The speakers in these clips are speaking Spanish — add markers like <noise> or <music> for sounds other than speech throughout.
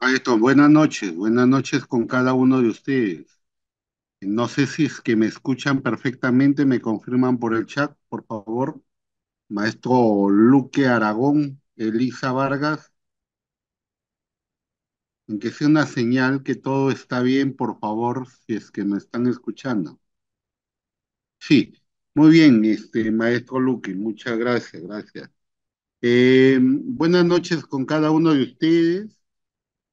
Maestro, buenas noches, buenas noches con cada uno de ustedes. No sé si es que me escuchan perfectamente, me confirman por el chat, por favor. Maestro Luque Aragón, Elisa Vargas. Que sea una señal que todo está bien, por favor, si es que me están escuchando. Sí, muy bien, este maestro Luque, muchas gracias, gracias. Eh, buenas noches con cada uno de ustedes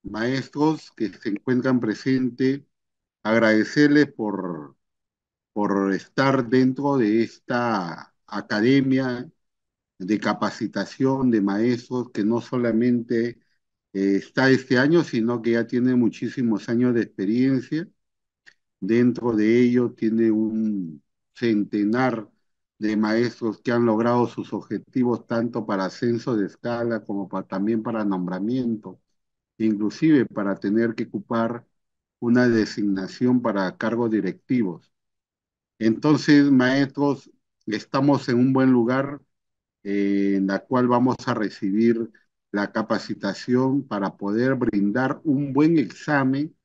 maestros que se encuentran presentes, agradecerles por, por estar dentro de esta academia de capacitación de maestros que no solamente eh, está este año, sino que ya tiene muchísimos años de experiencia. Dentro de ello tiene un centenar de maestros que han logrado sus objetivos tanto para ascenso de escala como también para nombramiento inclusive para tener que ocupar una designación para cargos directivos. Entonces, maestros, estamos en un buen lugar eh, en la cual vamos a recibir la capacitación para poder brindar un buen examen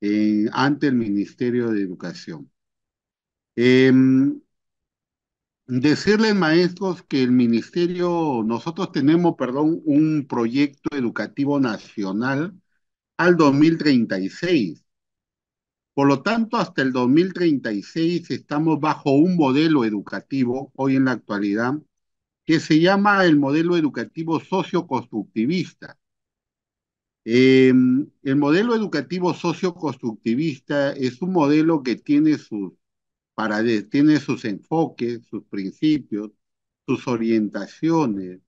eh, ante el Ministerio de Educación. Em, Decirles, maestros, que el ministerio, nosotros tenemos, perdón, un proyecto educativo nacional al 2036. Por lo tanto, hasta el 2036 estamos bajo un modelo educativo hoy en la actualidad que se llama el modelo educativo socioconstructivista. Em, el modelo educativo socioconstructivista es un modelo que tiene sus tiene sus enfoques, sus principios, sus orientaciones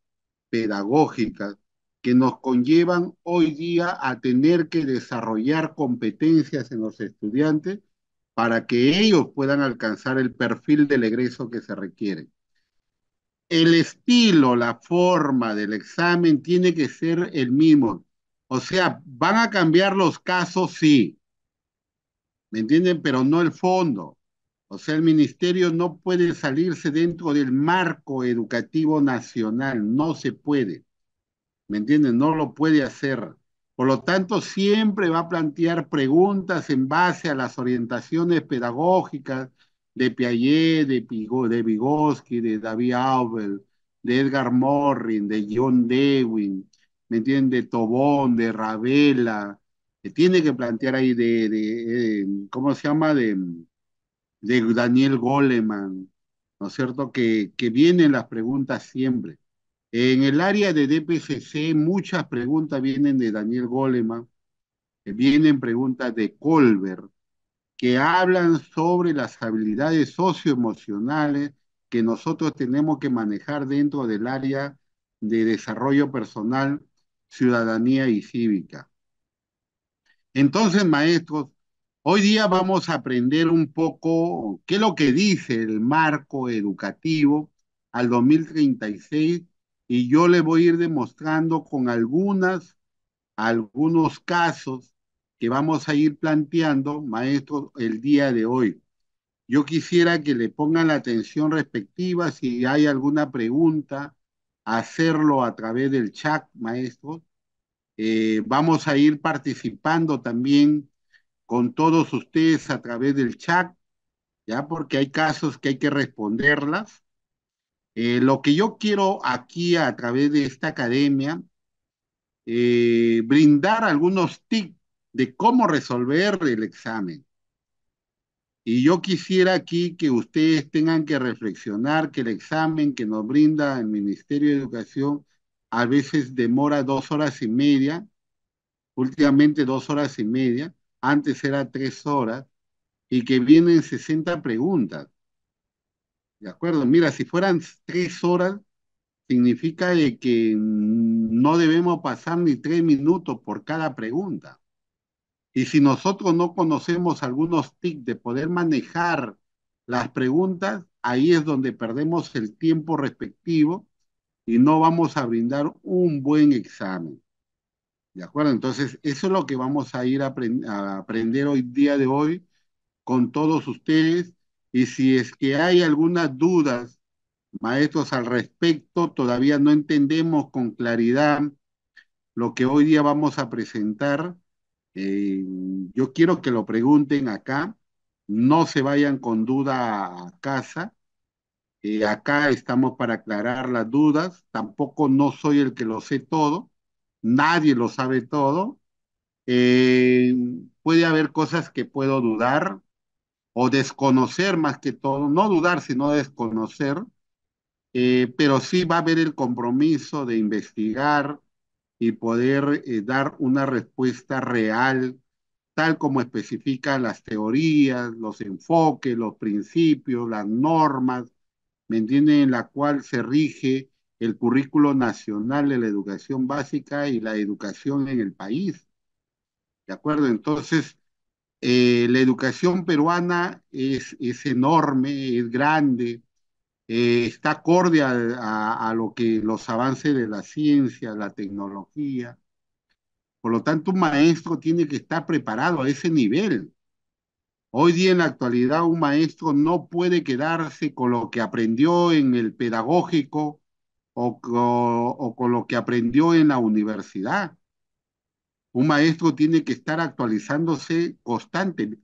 pedagógicas que nos conllevan hoy día a tener que desarrollar competencias en los estudiantes para que ellos puedan alcanzar el perfil del egreso que se requiere. El estilo, la forma del examen tiene que ser el mismo. O sea, van a cambiar los casos, sí. ¿Me entienden? Pero no el fondo. O sea, el ministerio no puede salirse dentro del marco educativo nacional, no se puede. ¿Me entienden? No lo puede hacer. Por lo tanto, siempre va a plantear preguntas en base a las orientaciones pedagógicas de Piaget, de, Pigo, de Vygotsky, de David Aubel, de Edgar Morin, de John Dewin, ¿me entienden? De Tobón, de Ravela. tiene que plantear ahí de eh, ¿cómo se llama? De, de Daniel Goleman, ¿no es cierto? Que, que vienen las preguntas siempre. En el área de DPCC, muchas preguntas vienen de Daniel Goleman, eh, vienen preguntas de Colbert, que hablan sobre las habilidades socioemocionales que nosotros tenemos que manejar dentro del área de desarrollo personal, ciudadanía y cívica. Entonces, maestros, Hoy día vamos a aprender un poco qué es lo que dice el marco educativo al 2036 y yo le voy a ir demostrando con algunas, algunos casos que vamos a ir planteando, maestros, el día de hoy. Yo quisiera que le pongan la atención respectiva, si hay alguna pregunta, hacerlo a través del chat, maestro. Eh, vamos a ir participando también con todos ustedes a través del chat, ya porque hay casos que hay que responderlas. Eh, lo que yo quiero aquí a través de esta academia, eh, brindar algunos tips de cómo resolver el examen. Y yo quisiera aquí que ustedes tengan que reflexionar que el examen que nos brinda el Ministerio de Educación a veces demora dos horas y media, últimamente dos horas y media, antes era tres horas, y que vienen 60 preguntas. ¿De acuerdo? Mira, si fueran tres horas, significa que no debemos pasar ni tres minutos por cada pregunta. Y si nosotros no conocemos algunos tics de poder manejar las preguntas, ahí es donde perdemos el tiempo respectivo y no vamos a brindar un buen examen. ¿De acuerdo? Entonces, eso es lo que vamos a ir a, aprender hoy día de hoy con todos ustedes. Y si es que hay algunas dudas, maestros, al respecto, todavía no entendemos con claridad lo que hoy día vamos a presentar. Eh, yo quiero que lo pregunten acá, no se vayan con duda a casa. Eh, acá estamos para aclarar las dudas, tampoco no soy el que lo sé todo nadie lo sabe todo. Eh, puede haber cosas que puedo dudar o desconocer más que todo, no dudar, sino desconocer, eh, pero sí va a haber el compromiso de investigar y poder eh, dar una respuesta real, tal como especifican las teorías, los enfoques, los principios, las normas, ¿me entienden?, en la cual se rige el currículo nacional de la educación básica y la educación en el país. ¿De acuerdo? Entonces, eh, la educación peruana es, es enorme, es grande, eh, está acorde a, lo que los avances de la ciencia, la tecnología. Por lo tanto, un maestro tiene que estar preparado a ese nivel. Hoy día en la actualidad un maestro no puede quedarse con lo que aprendió en el pedagógico o, con lo que aprendió en la universidad. Un maestro tiene que estar actualizándose constantemente.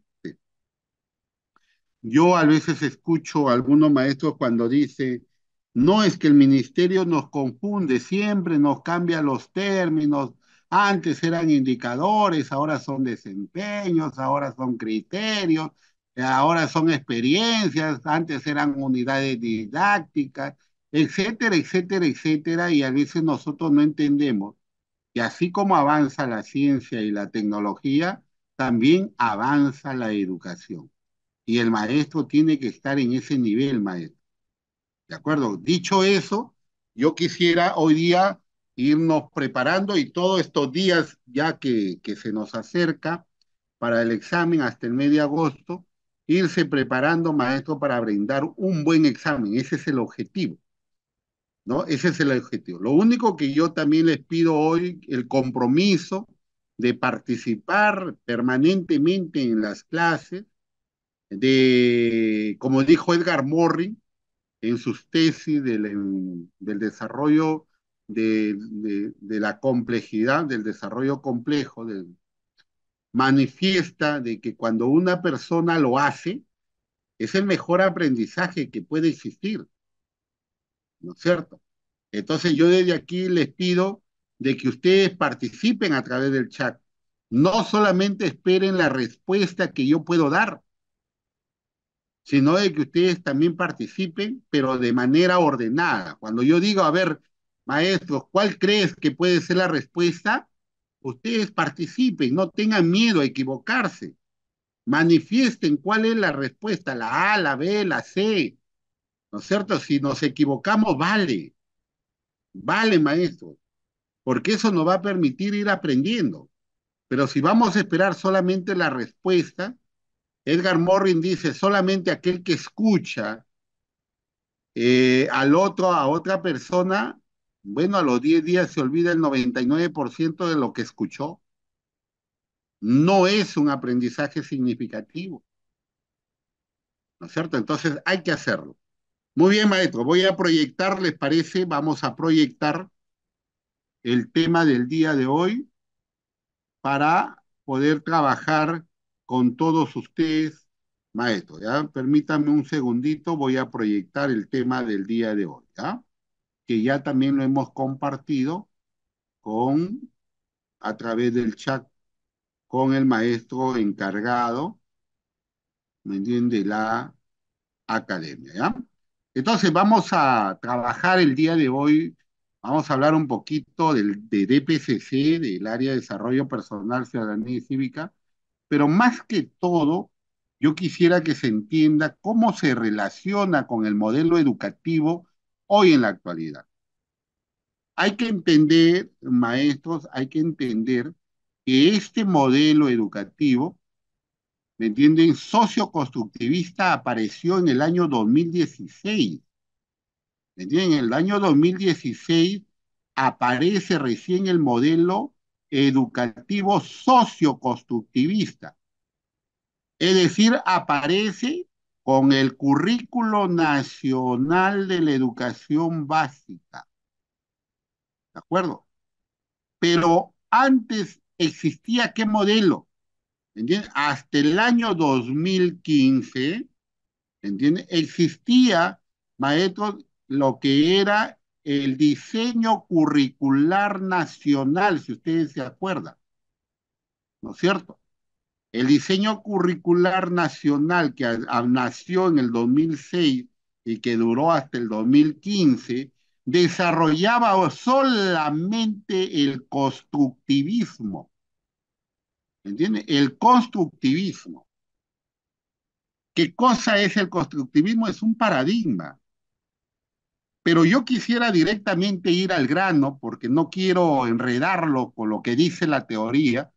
Yo a veces escucho a algunos maestros cuando dicen, no es que el ministerio nos confunde, siempre nos cambia los términos, antes eran indicadores, ahora son desempeños, ahora son criterios, ahora son experiencias, antes eran unidades didácticas, etcétera, etcétera, etcétera, y a veces nosotros no entendemos que así como avanza la ciencia y la tecnología, también avanza la educación. Y el maestro tiene que estar en ese nivel, maestro. ¿De acuerdo? Dicho eso, yo quisiera hoy día irnos preparando y todos estos días ya que, que se nos acerca para el examen hasta el medio de agosto, irse preparando, maestro, para brindar un buen examen. Ese es el objetivo. ¿no? Ese es el objetivo. Lo único que yo también les pido hoy, el compromiso de participar permanentemente en las clases, de, como dijo Edgar Morin, en sus tesis del, desarrollo de, de, la complejidad, del desarrollo complejo, manifiesta de que cuando una persona lo hace, es el mejor aprendizaje que puede existir. ¿no es cierto? Entonces yo desde aquí les pido de que ustedes participen a través del chat. No solamente esperen la respuesta que yo puedo dar, sino de que ustedes también participen, pero de manera ordenada. Cuando yo digo, a ver, maestros, ¿cuál crees que puede ser la respuesta? Ustedes participen, no tengan miedo a equivocarse. Manifiesten cuál es la respuesta, la A, la B, la C, ¿No es cierto? Si nos equivocamos, vale. Vale, maestro. Porque eso nos va a permitir ir aprendiendo. Pero si vamos a esperar solamente la respuesta, Edgar Morrin dice, solamente aquel que escucha eh, al otro, a otra persona, bueno, a los 10 días se olvida el 99% de lo que escuchó. No es un aprendizaje significativo. ¿No es cierto? Entonces hay que hacerlo. Muy bien, maestro. Voy a proyectar, ¿les parece? Vamos a proyectar el tema del día de hoy para poder trabajar con todos ustedes, maestro. ¿ya? Permítanme un segundito, voy a proyectar el tema del día de hoy, ¿ya? que ya también lo hemos compartido con, a través del chat con el maestro encargado, ¿me entiende? La academia, ¿ya? Entonces vamos a trabajar el día de hoy, vamos a hablar un poquito del, de DPCC, del área de desarrollo personal, ciudadanía y cívica, pero más que todo, yo quisiera que se entienda cómo se relaciona con el modelo educativo hoy en la actualidad. Hay que entender, maestros, hay que entender que este modelo educativo ¿me entienden? Socioconstructivista apareció en el año 2016. ¿Me entienden? En el año 2016 aparece recién el modelo educativo socioconstructivista. Es decir, aparece con el currículo nacional de la educación básica. ¿De acuerdo? Pero antes existía qué modelo? ¿entiendes? Hasta el año 2015, ¿entiendes? Existía, maestro, lo que era el diseño curricular nacional, si ustedes se acuerdan, ¿no es cierto? El diseño curricular nacional que nació en el 2006 y que duró hasta el 2015, desarrollaba solamente el constructivismo ¿Entiende? El constructivismo. ¿Qué cosa es el constructivismo? Es un paradigma. Pero yo quisiera directamente ir al grano porque no quiero enredarlo con lo que dice la teoría.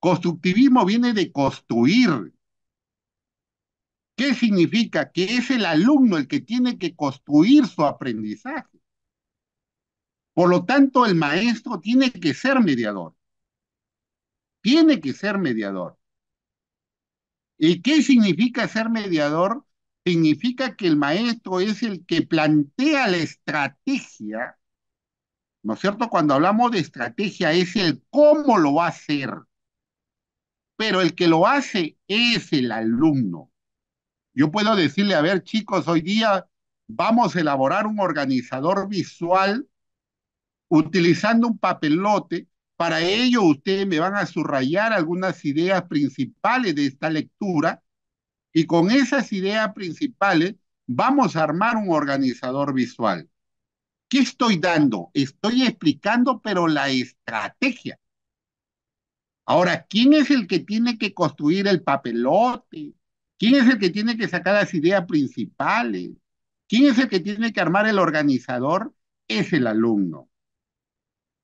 Constructivismo viene de construir. ¿Qué significa? Que es el alumno el que tiene que construir su aprendizaje. Por lo tanto, el maestro tiene que ser mediador. Tiene que ser mediador. ¿Y qué significa ser mediador? Significa que el maestro es el que plantea la estrategia, ¿no es cierto? Cuando hablamos de estrategia es el cómo lo va a hacer, pero el que lo hace es el alumno. Yo puedo decirle, a ver chicos, hoy día vamos a elaborar un organizador visual utilizando un papelote para ello, ustedes me van a subrayar algunas ideas principales de esta lectura y con esas ideas principales vamos a armar un organizador visual. ¿Qué estoy dando? Estoy explicando, pero la estrategia. Ahora, ¿quién es el que tiene que construir el papelote? ¿Quién es el que tiene que sacar las ideas principales? ¿Quién es el que tiene que armar el organizador? Es el alumno.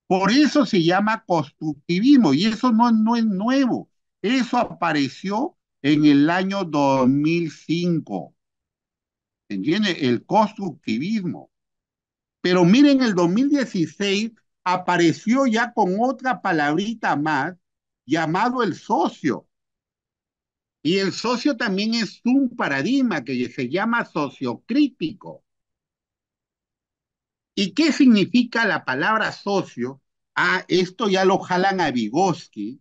Por eso se llama constructivismo y eso no, es nuevo. Eso apareció en el año 2005. ¿Entiende? El constructivismo. Pero miren, en el 2016 apareció ya con otra palabrita más llamado el socio. Y el socio también es un paradigma que se llama sociocrítico. ¿Y qué significa la palabra socio? Ah, esto ya lo jalan a Vygotsky.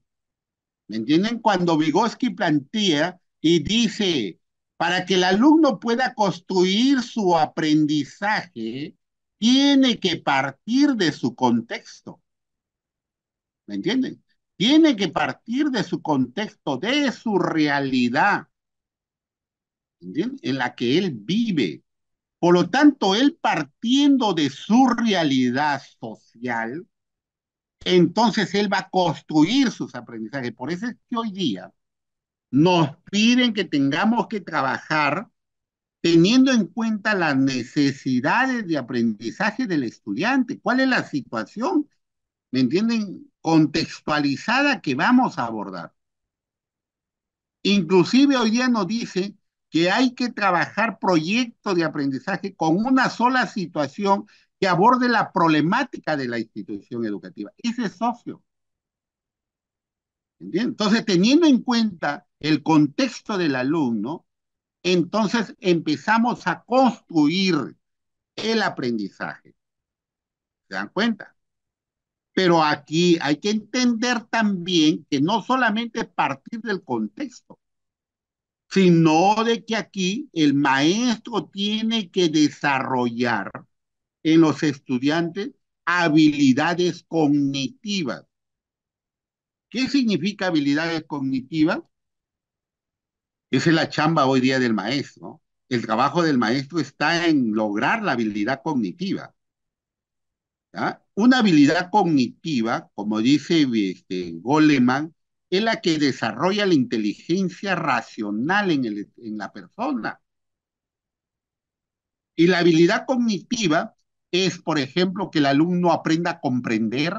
¿Me entienden? Cuando Vygotsky plantea y dice, para que el alumno pueda construir su aprendizaje, tiene que partir de su contexto. ¿Me entienden? Tiene que partir de su contexto, de su realidad, entienden? en la que él vive. Por lo tanto, él partiendo de su realidad social, entonces él va a construir sus aprendizajes. Por eso es que hoy día nos piden que tengamos que trabajar teniendo en cuenta las necesidades de aprendizaje del estudiante. ¿Cuál es la situación? ¿Me entienden? Contextualizada que vamos a abordar. Inclusive hoy día nos dice que hay que trabajar proyectos de aprendizaje con una sola situación que aborde la problemática de la institución educativa. Ese es socio. Entonces, teniendo en cuenta el contexto del alumno, entonces empezamos a construir el aprendizaje. ¿Se dan cuenta? Pero aquí hay que entender también que no solamente partir del contexto, sino de que aquí el maestro tiene que desarrollar en los estudiantes habilidades cognitivas. ¿Qué significa habilidades cognitivas? Esa es la chamba hoy día del maestro. El trabajo del maestro está en lograr la habilidad cognitiva. Una habilidad cognitiva, como dice este, Goleman, es la que desarrolla la inteligencia racional en, el, en la persona. Y la habilidad cognitiva es, por ejemplo, que el alumno aprenda a comprender,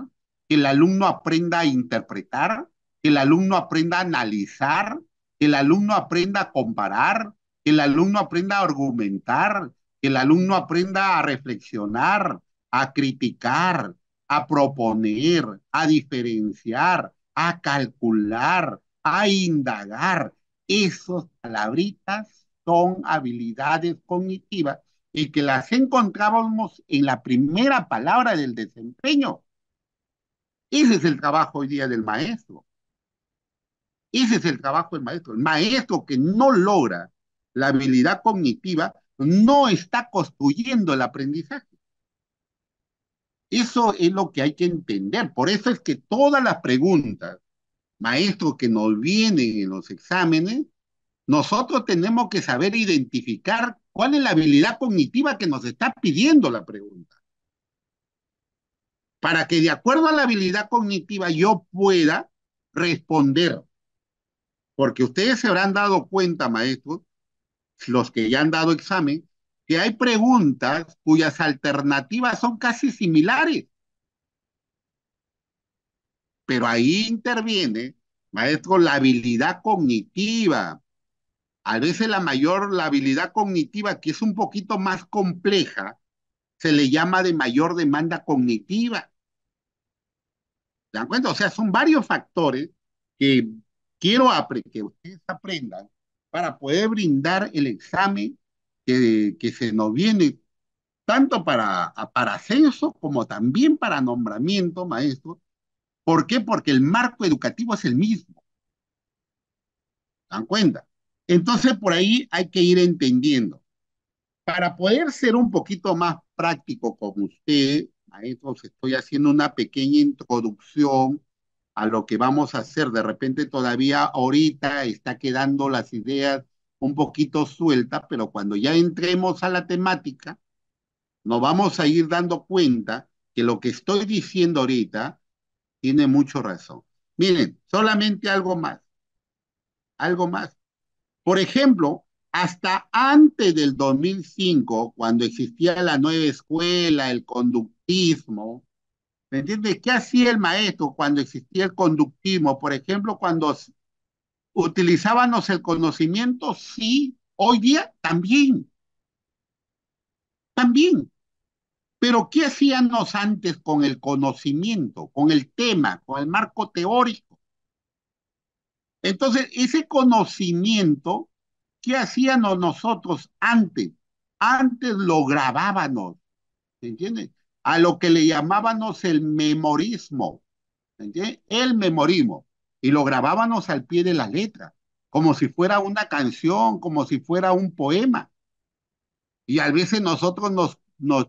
que el alumno aprenda a interpretar, que el alumno aprenda a analizar, que el alumno aprenda a comparar, que el alumno aprenda a argumentar, que el alumno aprenda a reflexionar, a criticar, a proponer, a diferenciar, a calcular, a indagar. Esas palabritas son habilidades cognitivas y que las encontrábamos en la primera palabra del desempeño. Ese es el trabajo hoy día del maestro. Ese es el trabajo del maestro. El maestro que no logra la habilidad cognitiva no está construyendo el aprendizaje. Eso es lo que hay que entender. Por eso es que todas las preguntas, maestros, que nos vienen en los exámenes, nosotros tenemos que saber identificar cuál es la habilidad cognitiva que nos está pidiendo la pregunta. Para que de acuerdo a la habilidad cognitiva yo pueda responder. Porque ustedes se habrán dado cuenta, maestros, los que ya han dado examen, que hay preguntas cuyas alternativas son casi similares. Pero ahí interviene, maestro, la habilidad cognitiva. A veces la mayor, la habilidad cognitiva, que es un poquito más compleja, se le llama de mayor demanda cognitiva. ¿Se dan cuenta? O sea, son varios factores que quiero que ustedes aprendan para poder brindar el examen que, se nos viene tanto para, para ascenso como también para nombramiento, maestro. ¿Por qué? Porque el marco educativo es el mismo. ¿Dan cuenta? Entonces, por ahí hay que ir entendiendo. Para poder ser un poquito más práctico con usted, maestro, estoy haciendo una pequeña introducción a lo que vamos a hacer. De repente todavía ahorita está quedando las ideas un poquito suelta, pero cuando ya entremos a la temática, nos vamos a ir dando cuenta que lo que estoy diciendo ahorita tiene mucho razón. Miren, solamente algo más, algo más. Por ejemplo, hasta antes del 2005, cuando existía la nueva escuela, el conductismo, ¿me entiendes? ¿Qué hacía el maestro cuando existía el conductismo? Por ejemplo, cuando utilizábamos el conocimiento, sí, hoy día también. También. Pero ¿qué hacíamos antes con el conocimiento, con el tema, con el marco teórico? Entonces, ese conocimiento, ¿qué hacíamos nosotros antes? Antes lo grabábamos, ¿se entiende? A lo que le llamábamos el memorismo, El memorismo y lo grabábamos al pie de la letra, como si fuera una canción, como si fuera un poema. Y a veces nosotros nos, nos,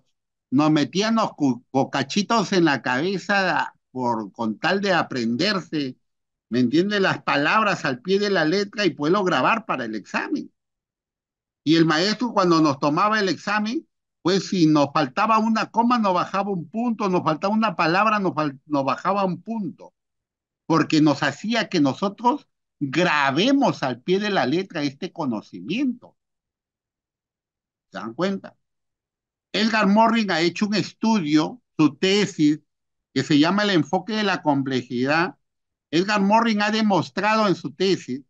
nos metíamos cocachitos en la cabeza por, con tal de aprenderse, ¿me entiende? Las palabras al pie de la letra y puedo grabar para el examen. Y el maestro cuando nos tomaba el examen, pues si nos faltaba una coma, nos bajaba un punto, nos faltaba una palabra, nos, nos bajaba un punto porque nos hacía que nosotros grabemos al pie de la letra este conocimiento. ¿Se dan cuenta? Edgar Morrin ha hecho un estudio, su tesis, que se llama El enfoque de la complejidad. Edgar Morrin ha demostrado en su tesis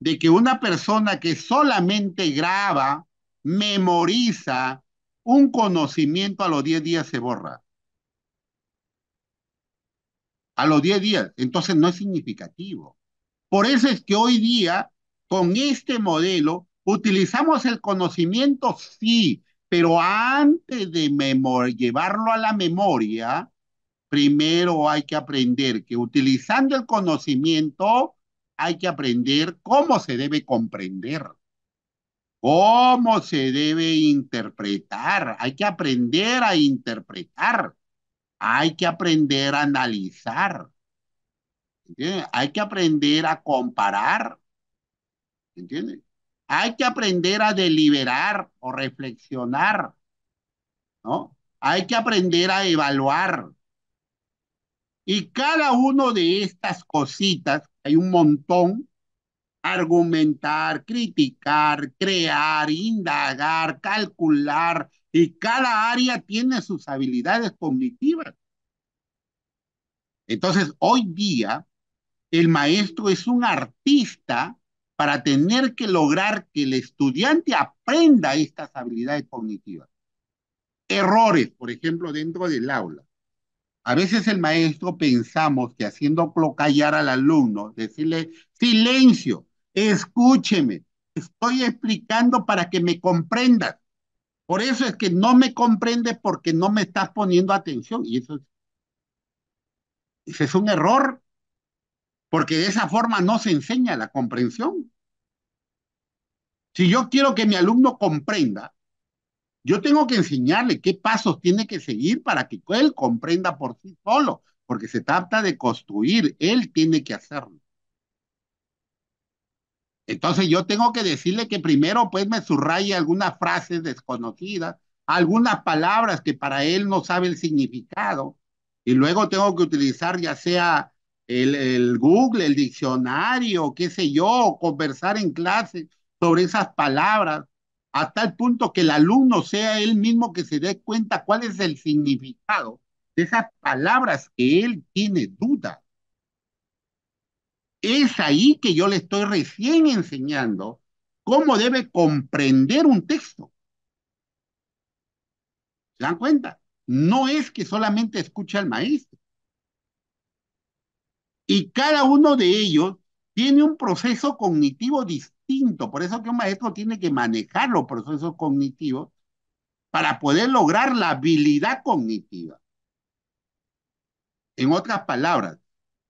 de que una persona que solamente graba, memoriza un conocimiento a los 10 días se borra a los 10 días. Entonces no es significativo. Por eso es que hoy día, con este modelo, utilizamos el conocimiento, sí, pero antes de llevarlo a la memoria, primero hay que aprender que utilizando el conocimiento hay que aprender cómo se debe comprender, cómo se debe interpretar, hay que aprender a interpretar hay que aprender a analizar. Hay que aprender a comparar. Hay que aprender a deliberar o reflexionar. ¿No? Hay que aprender a evaluar. Y cada uno de estas cositas, hay un montón, argumentar, criticar, crear, indagar, calcular, y cada área tiene sus habilidades cognitivas. Entonces, hoy día, el maestro es un artista para tener que lograr que el estudiante aprenda estas habilidades cognitivas. Errores, por ejemplo, dentro del aula. A veces el maestro pensamos que haciendo callar al alumno, decirle, silencio, escúcheme, estoy explicando para que me comprendas. Por eso es que no me comprende porque no me estás poniendo atención. Y eso es, es un error, porque de esa forma no se enseña la comprensión. Si yo quiero que mi alumno comprenda, yo tengo que enseñarle qué pasos tiene que seguir para que él comprenda por sí solo, porque se trata de construir, él tiene que hacerlo. Entonces yo tengo que decirle que primero pues me subraye algunas frases desconocidas, algunas palabras que para él no sabe el significado, y luego tengo que utilizar ya sea el, el Google, el diccionario, qué sé yo, conversar en clase sobre esas palabras, hasta el punto que el alumno sea él mismo que se dé cuenta cuál es el significado de esas palabras que él tiene dudas. Es ahí que yo le estoy recién enseñando cómo debe comprender un texto. ¿Se dan cuenta? No es que solamente escuche al maestro. Y cada uno de ellos tiene un proceso cognitivo distinto. Por eso que un maestro tiene que manejar los procesos cognitivos para poder lograr la habilidad cognitiva. En otras palabras,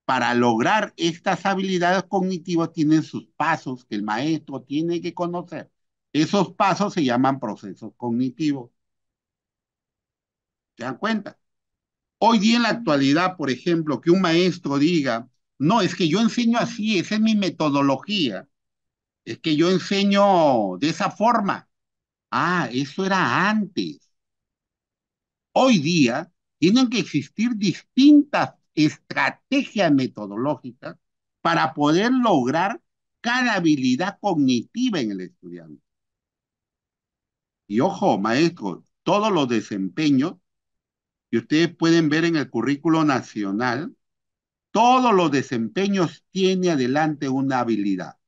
para lograr estas habilidades cognitivas tienen sus pasos que el maestro tiene que conocer. Esos pasos se llaman procesos cognitivos. ¿Se dan cuenta? Hoy día en la actualidad, por ejemplo, que un maestro diga, no, es que yo enseño así, esa es mi metodología, es que yo enseño de esa forma. Ah, eso era antes. Hoy día tienen que existir distintas estrategia metodológica para poder lograr cada habilidad cognitiva en el estudiante. Y ojo, maestro, todos los desempeños que ustedes pueden ver en el currículo nacional, todos los desempeños tiene adelante una habilidad.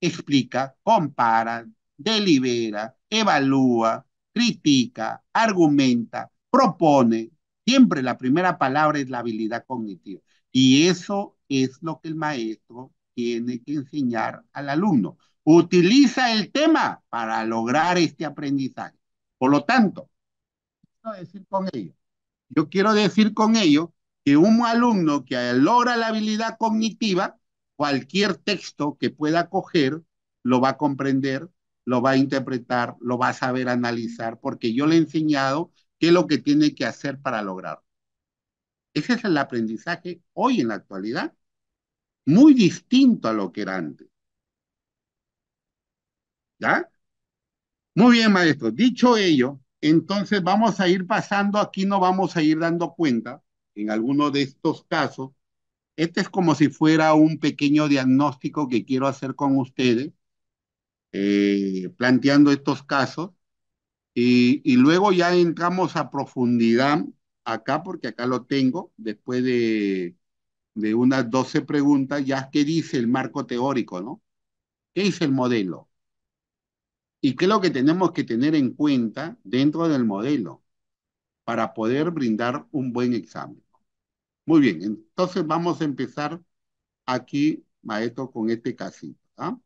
Explica, compara, delibera, evalúa, critica, argumenta, propone, Siempre la primera palabra es la habilidad cognitiva. Y eso es lo que el maestro tiene que enseñar al alumno. Utiliza el tema para lograr este aprendizaje. Por lo tanto, quiero decir con ello, yo quiero decir con ello que un alumno que logra la habilidad cognitiva, cualquier texto que pueda coger, lo va a comprender, lo va a interpretar, lo va a saber analizar, porque yo le he enseñado qué es lo que tiene que hacer para lograrlo. Ese es el aprendizaje hoy en la actualidad, muy distinto a lo que era antes. ¿Ya? Muy bien, maestro. Dicho ello, entonces vamos a ir pasando, aquí no vamos a ir dando cuenta, en alguno de estos casos, este es como si fuera un pequeño diagnóstico que quiero hacer con ustedes, eh, planteando estos casos, y, luego ya entramos a profundidad acá, porque acá lo tengo, después de, unas 12 preguntas, ya que dice el marco teórico, ¿no? ¿Qué dice el modelo? ¿Y qué es lo que tenemos que tener en cuenta dentro del modelo para poder brindar un buen examen? Muy bien, entonces vamos a empezar aquí, maestro, con este casito. ¿ah?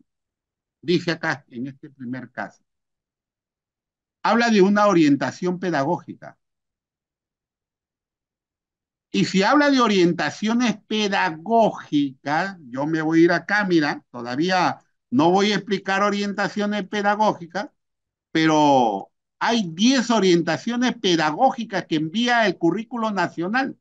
Dice acá, en este primer caso habla de una orientación pedagógica. Y si habla de orientaciones pedagógicas, yo me voy a ir acá, mira, todavía no voy a explicar orientaciones pedagógicas, pero hay 10 orientaciones pedagógicas que envía el currículo nacional.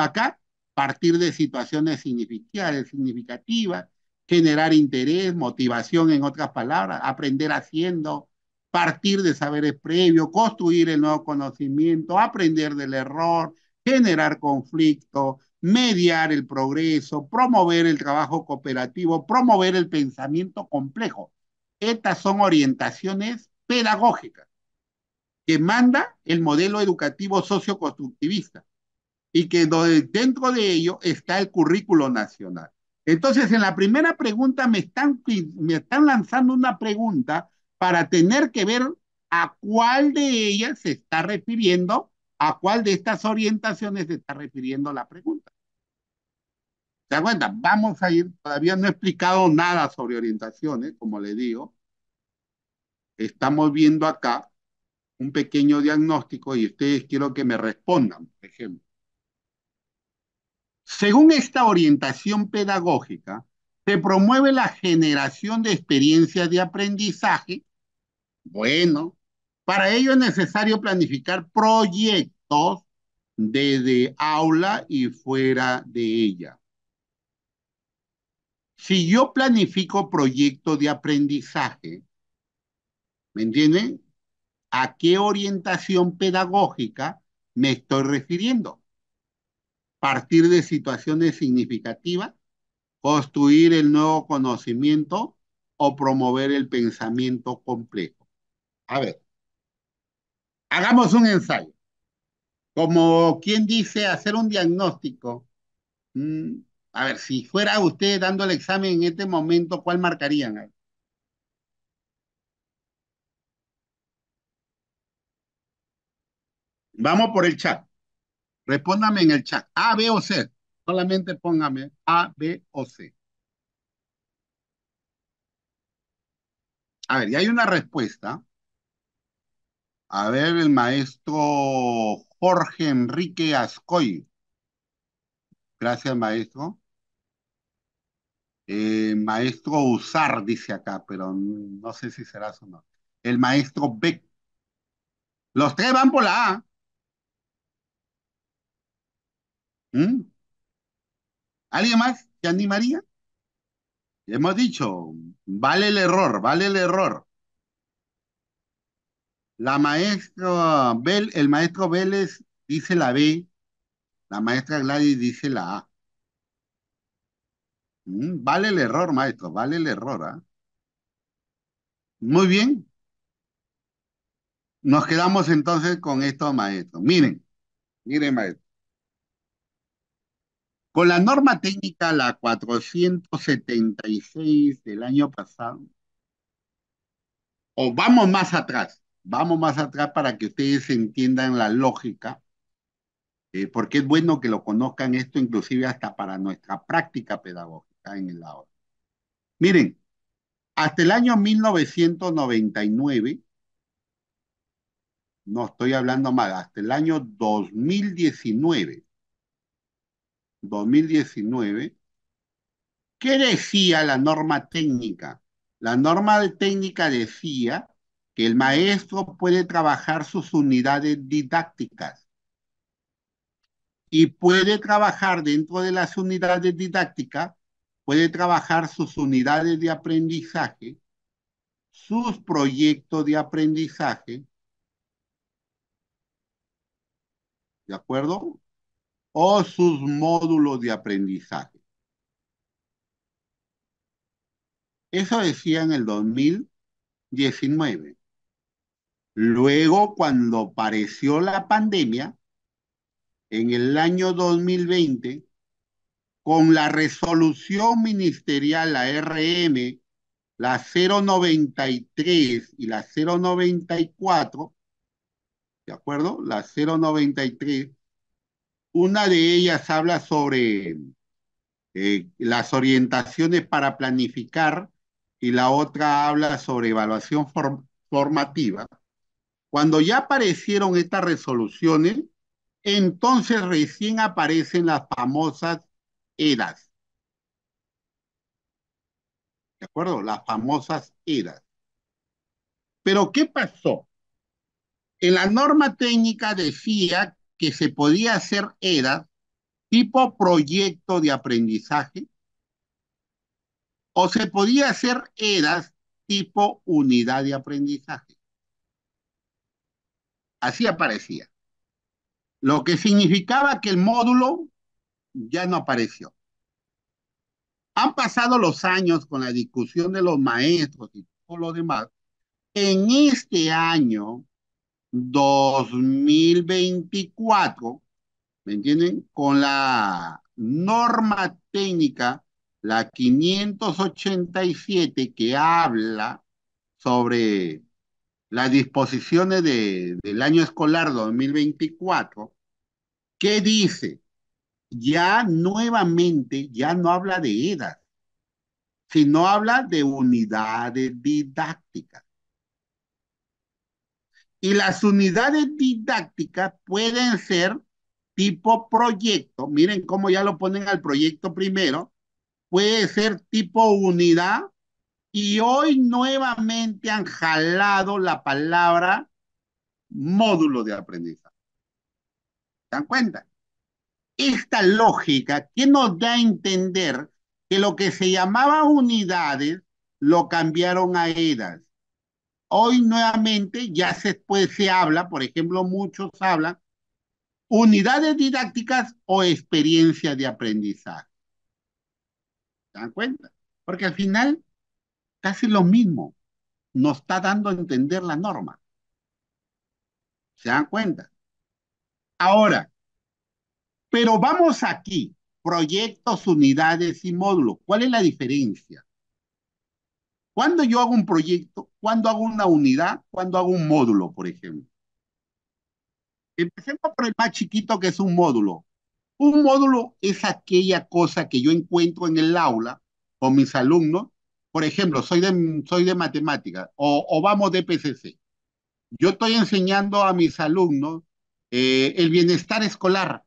acá, partir de situaciones significativas, generar interés, motivación, en otras palabras, aprender haciendo, partir de saberes previos, construir el nuevo conocimiento, aprender del error, generar conflicto, mediar el progreso, promover el trabajo cooperativo, promover el pensamiento complejo. Estas son orientaciones pedagógicas que manda el modelo educativo socioconstructivista y que dentro de ello está el currículo nacional. Entonces, en la primera pregunta me están, me están lanzando una pregunta para tener que ver a cuál de ellas se está refiriendo, a cuál de estas orientaciones se está refiriendo la pregunta. ¿Se da cuenta? Vamos a ir, todavía no he explicado nada sobre orientaciones, como le digo. Estamos viendo acá un pequeño diagnóstico y ustedes quiero que me respondan, por ejemplo. Según esta orientación pedagógica, se promueve la generación de experiencias de aprendizaje bueno, para ello es necesario planificar proyectos desde aula y fuera de ella. Si yo planifico proyectos de aprendizaje, ¿me entienden? ¿A qué orientación pedagógica me estoy refiriendo? Partir de situaciones significativas, construir el nuevo conocimiento o promover el pensamiento complejo. A ver, hagamos un ensayo. Como quien dice, hacer un diagnóstico. Mm, a ver, si fuera usted dando el examen en este momento, ¿cuál marcarían? Vamos por el chat. Respóndame en el chat. A, B o C. Solamente póngame A, B o C. A ver, y hay una respuesta. A ver, el maestro Jorge Enrique Ascoy. Gracias, maestro. Eh, maestro Usar, dice acá, pero no sé si será su nombre. El maestro Beck. Los tres van por la A. ¿Mm? ¿Alguien más se animaría? Hemos dicho, vale el error, vale el error. La maestra Bel, el maestro Vélez dice la B, la maestra Gladys dice la A. Mm, vale el error, maestro, vale el error. ¿Ah? Muy bien. Nos quedamos entonces con esto, maestro. Miren, miren, maestro. Con la norma técnica, la 476 del año pasado, o vamos más atrás, Vamos más atrás para que ustedes entiendan la lógica, eh, porque es bueno que lo conozcan esto inclusive hasta para nuestra práctica pedagógica en el aula. Miren, hasta el año 1999, no estoy hablando mal, hasta el año 2019, 2019, ¿qué decía la norma técnica? La norma técnica decía que el maestro puede trabajar sus unidades didácticas y puede trabajar dentro de las unidades didácticas, puede trabajar sus unidades de aprendizaje, sus proyectos de aprendizaje, ¿de acuerdo? O sus módulos de aprendizaje. Eso decía en el 2019. Luego, cuando apareció la pandemia, en el año 2020, con la resolución ministerial, la RM, la 093 y la 094, ¿de acuerdo? La 093, una de ellas habla sobre eh, las orientaciones para planificar y la otra habla sobre evaluación formativa. Cuando ya aparecieron estas resoluciones, entonces recién aparecen las famosas eras. ¿De acuerdo? Las famosas eras. Pero ¿qué pasó? En la norma técnica decía que se podía hacer eras tipo proyecto de aprendizaje o se podía hacer eras tipo unidad de aprendizaje. Así aparecía. Lo que significaba que el módulo ya no apareció. Han pasado los años con la discusión de los maestros y todo lo demás. En este año 2024, ¿me entienden? Con la norma técnica, la 587, que habla sobre las disposiciones del año escolar 2024, ¿qué dice? Ya nuevamente, ya no habla de edad, sino habla de unidades didácticas. Y las unidades didácticas pueden ser tipo proyecto, miren cómo ya lo ponen al proyecto primero, puede ser tipo unidad y hoy nuevamente han jalado la palabra módulo de aprendizaje. ¿Se dan cuenta? Esta lógica que nos da a entender que lo que se llamaba unidades lo cambiaron a edas. Hoy nuevamente ya se, se habla, por ejemplo, muchos hablan, unidades didácticas o experiencia de aprendizaje. ¿Se dan cuenta? Porque al final Casi lo mismo nos está dando a entender la norma. ¿Se dan cuenta? Ahora, pero vamos aquí, proyectos, unidades y módulos. ¿Cuál es la diferencia? Cuando yo hago un proyecto, cuando hago una unidad, cuando hago un módulo, por ejemplo. Empecemos por el más chiquito que es un módulo. Un módulo es aquella cosa que yo encuentro en el aula con mis alumnos por ejemplo, soy de, soy de matemáticas o, vamos de PCC. Yo estoy enseñando a mis alumnos eh, el bienestar escolar.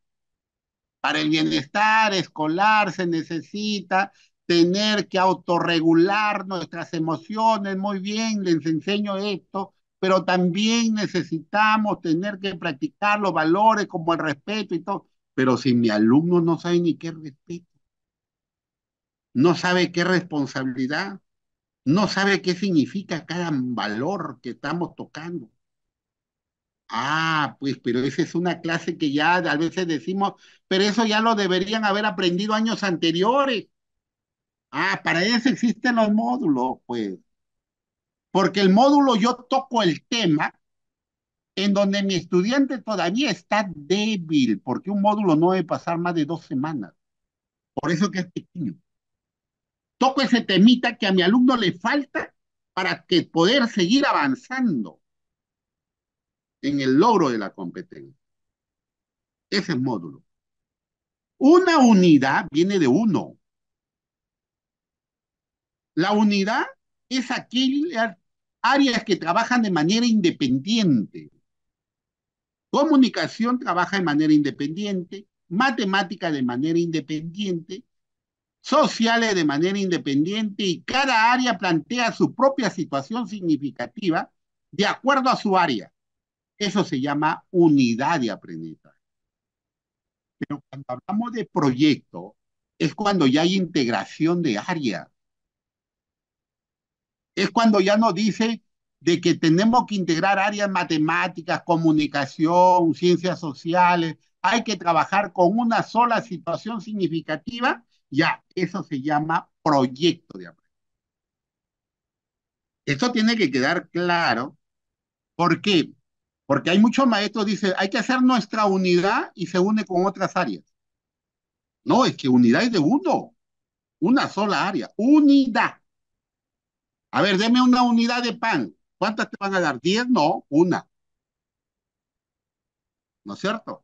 Para el bienestar escolar se necesita tener que autorregular nuestras emociones. Muy bien, les enseño esto, pero también necesitamos tener que practicar los valores como el respeto y todo. Pero si mi alumno no sabe ni qué respeto, no sabe qué responsabilidad, no sabe qué significa cada valor que estamos tocando. Ah, pues, pero esa es una clase que ya a veces decimos, pero eso ya lo deberían haber aprendido años anteriores. Ah, para eso existen los módulos, pues. Porque el módulo yo toco el tema en donde mi estudiante todavía está débil, porque un módulo no debe pasar más de dos semanas. Por eso que es pequeño toco ese temita que a mi alumno le falta para que poder seguir avanzando en el logro de la competencia. Ese es módulo. Una unidad viene de uno. La unidad es aquellas áreas que trabajan de manera independiente. Comunicación trabaja de manera independiente, matemática de manera independiente, sociales de manera independiente y cada área plantea su propia situación significativa de acuerdo a su área. Eso se llama unidad de aprendizaje. Pero cuando hablamos de proyecto, es cuando ya hay integración de área. Es cuando ya nos dice de que tenemos que integrar áreas matemáticas, comunicación, ciencias sociales. Hay que trabajar con una sola situación significativa ya, eso se llama proyecto de aprendizaje. Esto tiene que quedar claro. ¿Por qué? Porque hay muchos maestros que dicen, hay que hacer nuestra unidad y se une con otras áreas. No, es que unidad es de uno. Una sola área. Unidad. A ver, deme una unidad de pan. ¿Cuántas te van a dar? ¿Diez? No, una. ¿No es cierto?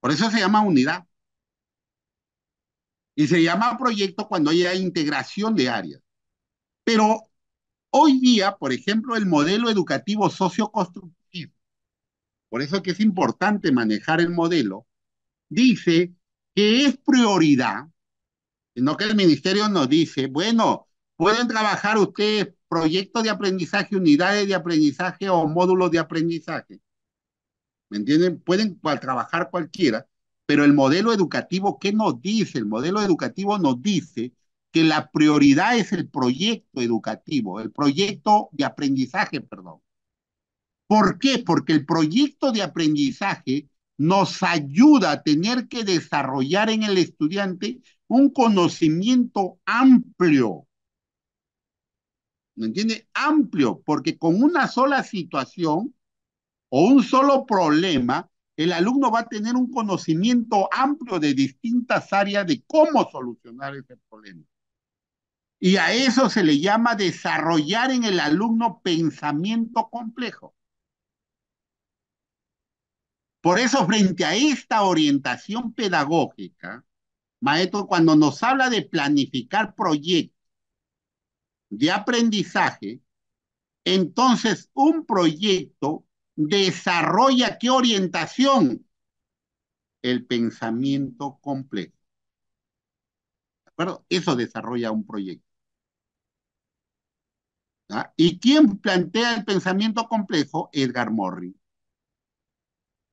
Por eso se llama unidad. Y se llama proyecto cuando haya integración de áreas. Pero hoy día, por ejemplo, el modelo educativo socioconstructivo, por eso es que es importante manejar el modelo, dice que es prioridad, sino que el ministerio nos dice, bueno, pueden trabajar ustedes proyectos de aprendizaje, unidades de aprendizaje o módulos de aprendizaje. ¿Me entienden? Pueden trabajar cualquiera, pero el modelo educativo, ¿qué nos dice? El modelo educativo nos dice que la prioridad es el proyecto educativo, el proyecto de aprendizaje, perdón. ¿Por qué? Porque el proyecto de aprendizaje nos ayuda a tener que desarrollar en el estudiante un conocimiento amplio. ¿Me entiende? Amplio, porque con una sola situación o un solo problema el alumno va a tener un conocimiento amplio de distintas áreas de cómo mm. solucionar ese problema. Y a eso se le llama desarrollar en el alumno pensamiento complejo. Por eso, frente a esta orientación pedagógica, maestro, cuando nos habla de planificar proyectos de aprendizaje, entonces un proyecto desarrolla qué orientación? El pensamiento complejo. ¿De acuerdo? Eso desarrolla un proyecto. ¿Ah? ¿Y quién plantea el pensamiento complejo? Edgar Morrin.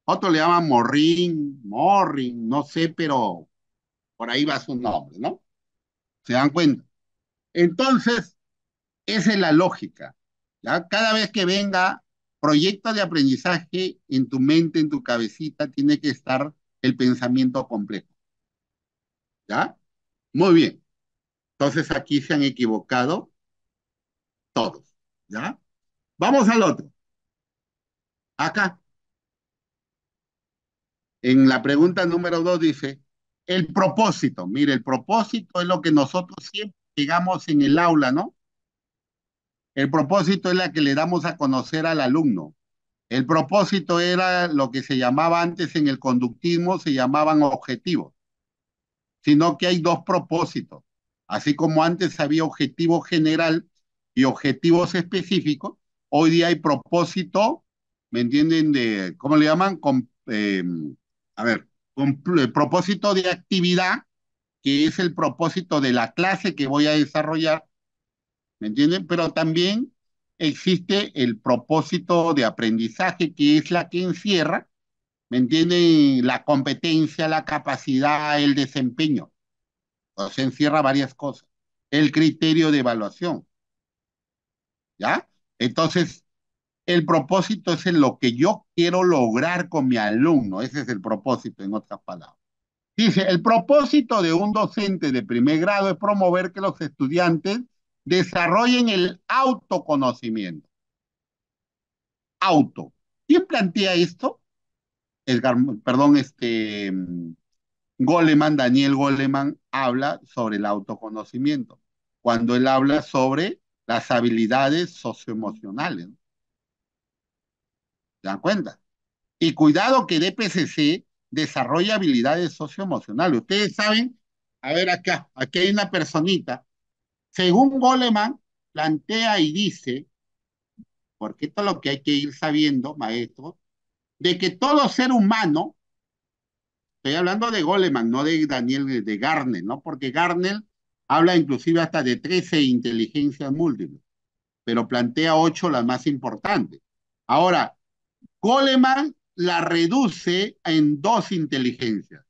Otro le llaman Morrin, Morrin, no sé, pero por ahí va su nombre, ¿no? ¿Se dan cuenta? Entonces, esa es la lógica. ¿ya? Cada vez que venga proyecto de aprendizaje en tu mente, en tu cabecita, tiene que estar el pensamiento complejo. ¿Ya? Muy bien. Entonces aquí se han equivocado todos. ¿Ya? Vamos al otro. Acá. En la pregunta número dos dice, el propósito. Mire, el propósito es lo que nosotros siempre digamos en el aula, ¿no? El propósito es la que le damos a conocer al alumno. El propósito era lo que se llamaba antes en el conductismo, se llamaban objetivos, sino que hay dos propósitos. Así como antes había objetivo general y objetivos específicos, hoy día hay propósito, ¿me entienden? De, ¿Cómo le llaman? Em, a ver, propósito de actividad, que es el propósito de la clase que voy a desarrollar, ¿me entienden? Pero también existe el propósito de aprendizaje, que es la que encierra, ¿me entienden? La competencia, la capacidad, el desempeño. O sea, encierra varias cosas. El criterio de evaluación. ¿Ya? Entonces, el propósito es en lo que yo quiero lograr con mi alumno. Ese es el propósito, en otras palabras. Dice, el propósito de un docente de primer grado es promover que los estudiantes desarrollen el autoconocimiento. Auto. ¿Quién plantea esto? Edgar, perdón, este Goleman, Daniel Goleman habla sobre el autoconocimiento, cuando él habla sobre las habilidades socioemocionales. ¿Se dan cuenta? Y cuidado que DPCC desarrolla habilidades socioemocionales. Ustedes saben, a ver acá, aquí hay una personita según Goleman, plantea y dice, porque esto es lo que hay que ir sabiendo, maestro, de que todo ser humano, estoy hablando de Goleman, no de Daniel, de Garner, ¿no? Porque Garner habla inclusive hasta de 13 inteligencias múltiples, pero plantea ocho las más importantes. Ahora, Goleman la reduce en dos inteligencias.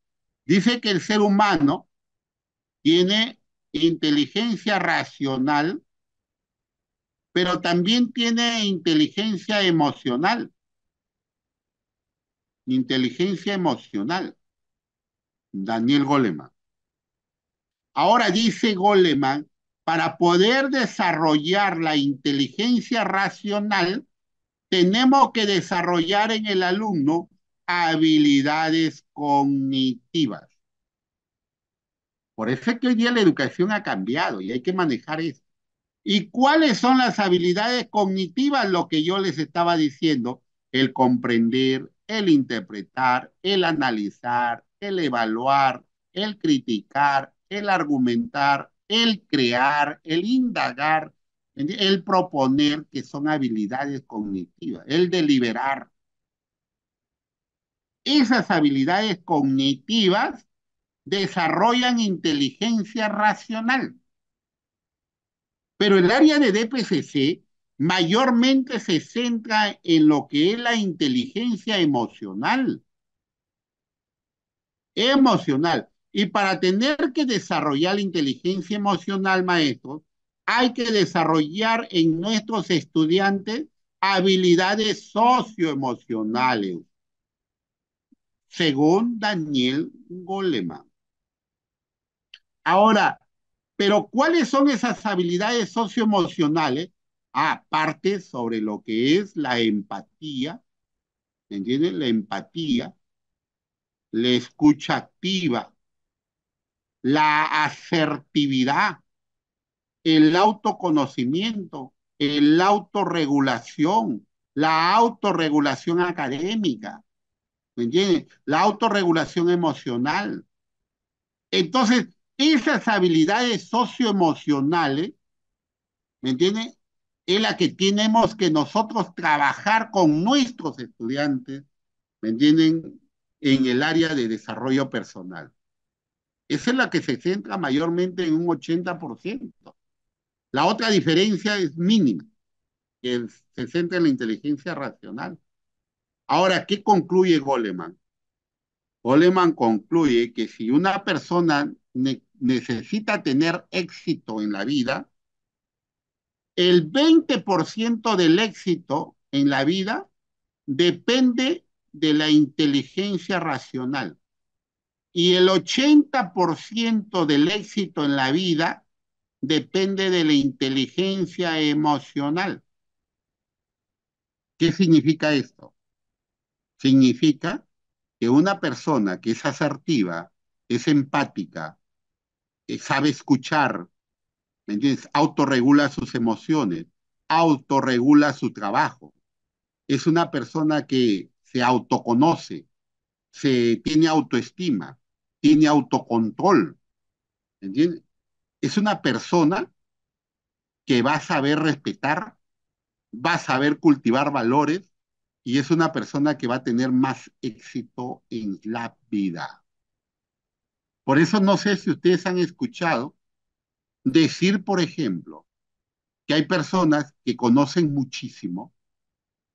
Dice que el ser humano tiene inteligencia racional, pero también tiene inteligencia emocional. Inteligencia emocional. Daniel Goleman. Ahora dice Goleman, para poder desarrollar la inteligencia racional, tenemos que desarrollar en el alumno habilidades cognitivas. Por eso es que hoy día la educación ha cambiado y hay que manejar eso. ¿Y cuáles son las habilidades cognitivas? Lo que yo les estaba diciendo, el comprender, el interpretar, el analizar, el evaluar, el criticar, el argumentar, el crear, el indagar, el proponer, que son habilidades cognitivas, el deliberar. Esas habilidades cognitivas desarrollan inteligencia racional. Pero el área de DPCC mayormente se centra en lo que es la inteligencia emocional. Emocional. Y para tener que desarrollar la inteligencia emocional, maestros, hay que desarrollar en nuestros estudiantes habilidades socioemocionales, según Daniel Goleman. Ahora, pero ¿cuáles son esas habilidades socioemocionales? Aparte sobre lo que es la empatía, ¿me La empatía, la escucha activa, la asertividad, el autoconocimiento, el autorregulación, la autorregulación académica, ¿me La autorregulación emocional. Entonces, esas habilidades socioemocionales, ¿me entiende? Es la que tenemos que nosotros trabajar con nuestros estudiantes, ¿me entienden? En el área de desarrollo personal. Esa es la que se centra mayormente en un 80%. La otra diferencia es mínima, que se centra en la inteligencia racional. Ahora, ¿qué concluye Goleman? Goleman concluye que si una persona necesita tener éxito en la vida, el 20% del éxito en la vida depende de la inteligencia racional y el 80% del éxito en la vida depende de la inteligencia emocional. ¿Qué significa esto? Significa que una persona que es asertiva, es empática, eh, sabe escuchar, ¿me entiendes? Autorregula sus emociones, autorregula su trabajo. Es una persona que se autoconoce, se tiene autoestima, tiene autocontrol. Es una persona que va a saber respetar, va a saber cultivar valores y es una persona que va a tener más éxito en la vida. Por eso no sé si ustedes han escuchado decir, por ejemplo, que hay personas que conocen muchísimo,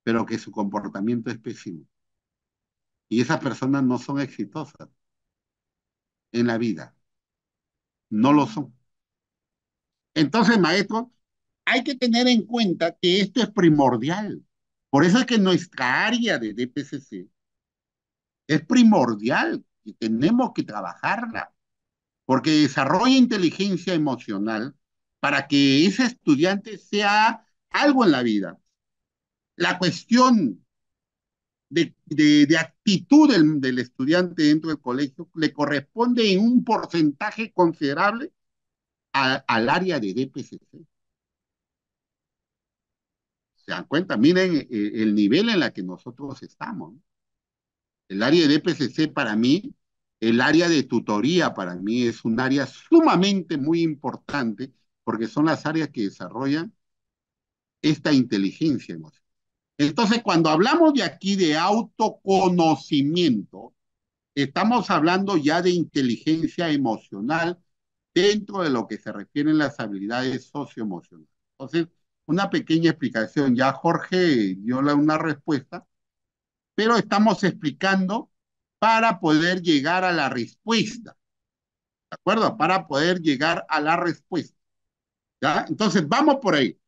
pero que su comportamiento es pésimo. Y esas personas no son exitosas en la vida. No lo son. Entonces, maestro, hay que tener en cuenta que esto es primordial. Por eso es que nuestra área de DPCC es primordial y tenemos que trabajarla, porque desarrolla inteligencia emocional para que ese estudiante sea algo en la vida. La cuestión de, actitud del, estudiante dentro del colegio le corresponde en un porcentaje considerable al área de DPCC. ¿Se dan cuenta? Miren eh, el nivel en el que nosotros estamos. El área de PCC para mí, el área de tutoría para mí es un área sumamente muy importante porque son las áreas que desarrollan esta inteligencia emocional. Entonces, cuando hablamos de aquí de autoconocimiento, estamos hablando ya de inteligencia emocional dentro de lo que se refieren las habilidades socioemocionales. Entonces, una pequeña explicación. Ya Jorge dio una respuesta, pero estamos explicando para poder llegar a la respuesta. ¿De acuerdo? Para poder llegar a la respuesta. ¿Ya? Entonces, vamos por ahí.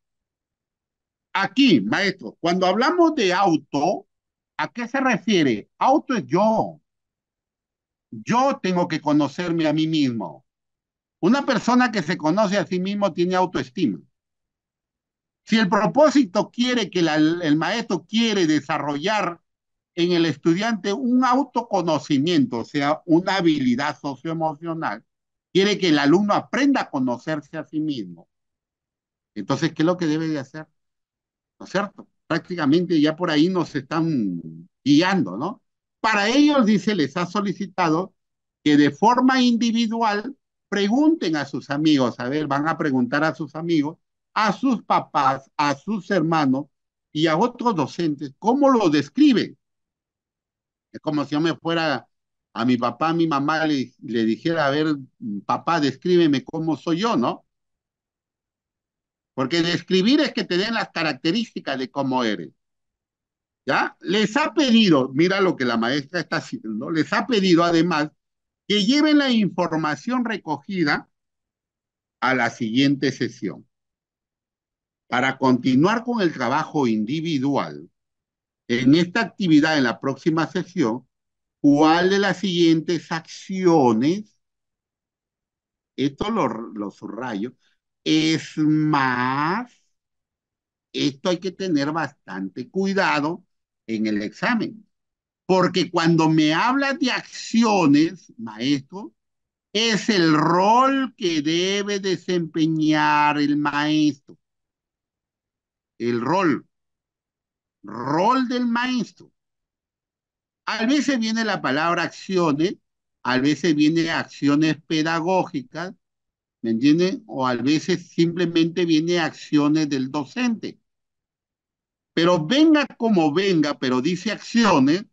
Aquí, maestro, cuando hablamos de auto, ¿a qué se refiere? Auto es yo. Yo tengo que conocerme a mí mismo. Una persona que se conoce a sí mismo tiene autoestima. Si el propósito quiere que el maestro quiere desarrollar en el estudiante un autoconocimiento, o sea, una habilidad socioemocional. Quiere que el alumno aprenda a conocerse a sí mismo. Entonces, ¿qué es lo que debe de hacer? ¿No es cierto? Prácticamente ya por ahí nos están guiando, ¿no? Para ellos, dice, les ha solicitado que de forma individual pregunten a sus amigos, a ver, van a preguntar a sus amigos, a sus papás, a sus hermanos y a otros docentes, cómo lo describen es como si yo me fuera a mi papá, a mi mamá, le, le dijera, a ver, papá, descríbeme cómo soy yo, ¿no? Porque describir es que te den las características de cómo eres. ¿Ya? Les ha pedido, mira lo que la maestra está haciendo, les ha pedido además que lleven la información recogida a la siguiente sesión. Para continuar con el trabajo individual, en esta actividad, en la próxima sesión, cuál de las siguientes acciones, esto lo, lo subrayo, es más, esto hay que tener bastante cuidado en el examen. Porque cuando me hablas de acciones, maestro, es el rol que debe desempeñar el maestro. El rol rol del maestro. A veces viene la palabra acciones, a veces viene acciones pedagógicas, ¿me entienden? O a veces simplemente viene acciones del docente. Pero venga como venga, pero dice acciones,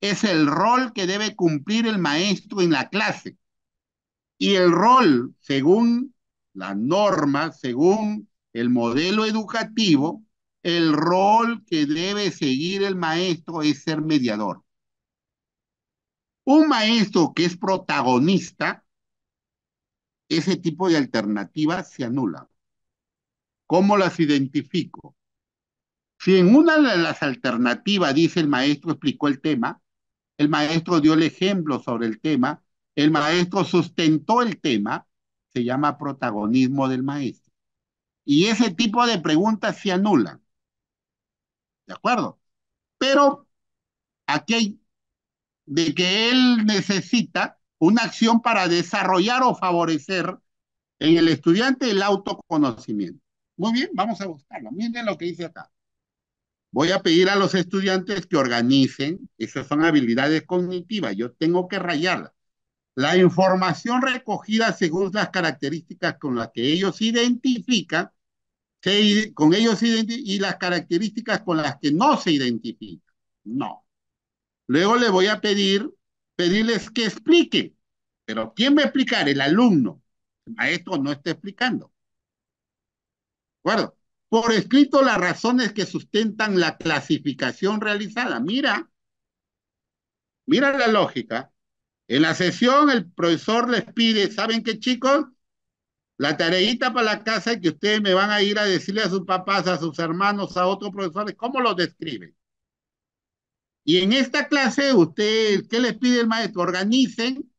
es el rol que debe cumplir el maestro en la clase. Y el rol, según la norma, según el modelo educativo, el rol que debe seguir el maestro es ser mediador. Un maestro que es protagonista, ese tipo de alternativas se anulan. ¿Cómo las identifico? Si en una de las alternativas, dice el maestro, explicó el tema, el maestro dio el ejemplo sobre el tema, el maestro sustentó el tema, se llama protagonismo del maestro. Y ese tipo de preguntas se anulan. ¿de acuerdo? Pero aquí hay de que él necesita una acción para desarrollar o favorecer en el estudiante el autoconocimiento. Muy bien, vamos a buscarlo. Miren lo que dice acá. Voy a pedir a los estudiantes que organicen, esas son habilidades cognitivas, yo tengo que rayarlas. La información recogida según las características con las que ellos identifican con ellos y las características con las que no se identifica. No. Luego le voy a pedir, pedirles que explique. Pero ¿quién va a explicar? El alumno. El maestro no está explicando. ¿De acuerdo? Por escrito las razones que sustentan la clasificación realizada. Mira, mira la lógica. En la sesión el profesor les pide, ¿saben qué chicos? La tareita para la casa es que ustedes me van a ir a decirle a sus papás, a sus hermanos, a otros profesores, cómo lo describen. Y en esta clase, ustedes, ¿qué les pide el maestro? Organicen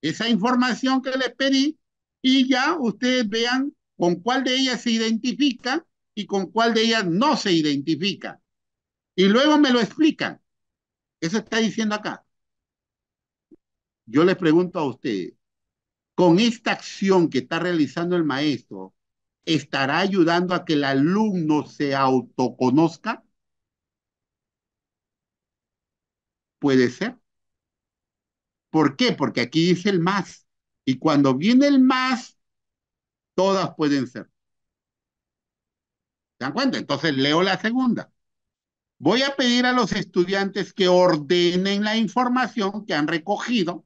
esa información que les pedí y ya ustedes vean con cuál de ellas se identifica y con cuál de ellas no se identifica. Y luego me lo explican. Eso está diciendo acá. Yo les pregunto a ustedes, con esta acción que está realizando el maestro, ¿estará ayudando a que el alumno se autoconozca? Puede ser. ¿Por qué? Porque aquí dice el más. Y cuando viene el más, todas pueden ser. ¿Se dan cuenta? Entonces leo la segunda. Voy a pedir a los estudiantes que ordenen la información que han recogido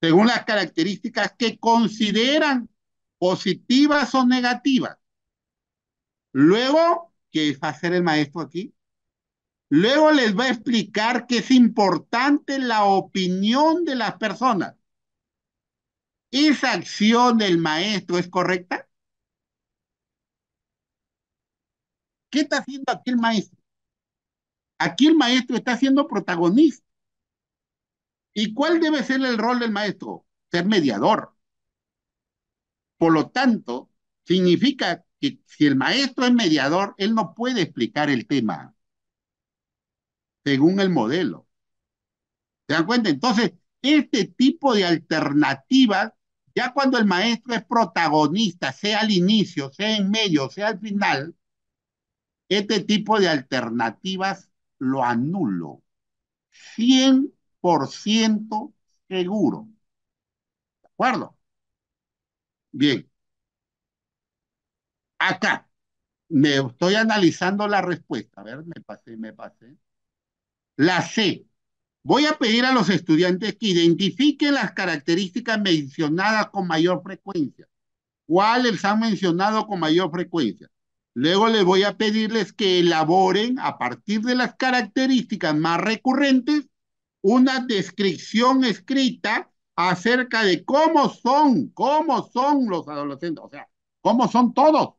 según las características que consideran positivas o negativas. Luego, ¿qué va a hacer el maestro aquí? Luego les va a explicar que es importante la opinión de las personas. ¿Esa acción del maestro es correcta? ¿Qué está haciendo aquí el maestro? Aquí el maestro está siendo protagonista. ¿Y cuál debe ser el rol del maestro? Ser mediador. Por lo tanto, significa que si el maestro es mediador, él no puede explicar el tema según el modelo. ¿Se dan cuenta? Entonces, este tipo de alternativas, ya cuando el maestro es protagonista, sea al inicio, sea en medio, sea al final, este tipo de alternativas lo anulo. 100 ciento seguro. ¿De acuerdo? Bien. Acá, me estoy analizando la respuesta. A ver, me pasé, me pasé. La C. Voy a pedir a los estudiantes que identifiquen las características mencionadas con mayor frecuencia. ¿Cuáles han mencionado con mayor frecuencia? Luego les voy a pedirles que elaboren a partir de las características más recurrentes una descripción escrita acerca de cómo son, cómo son los adolescentes, o sea, cómo son todos.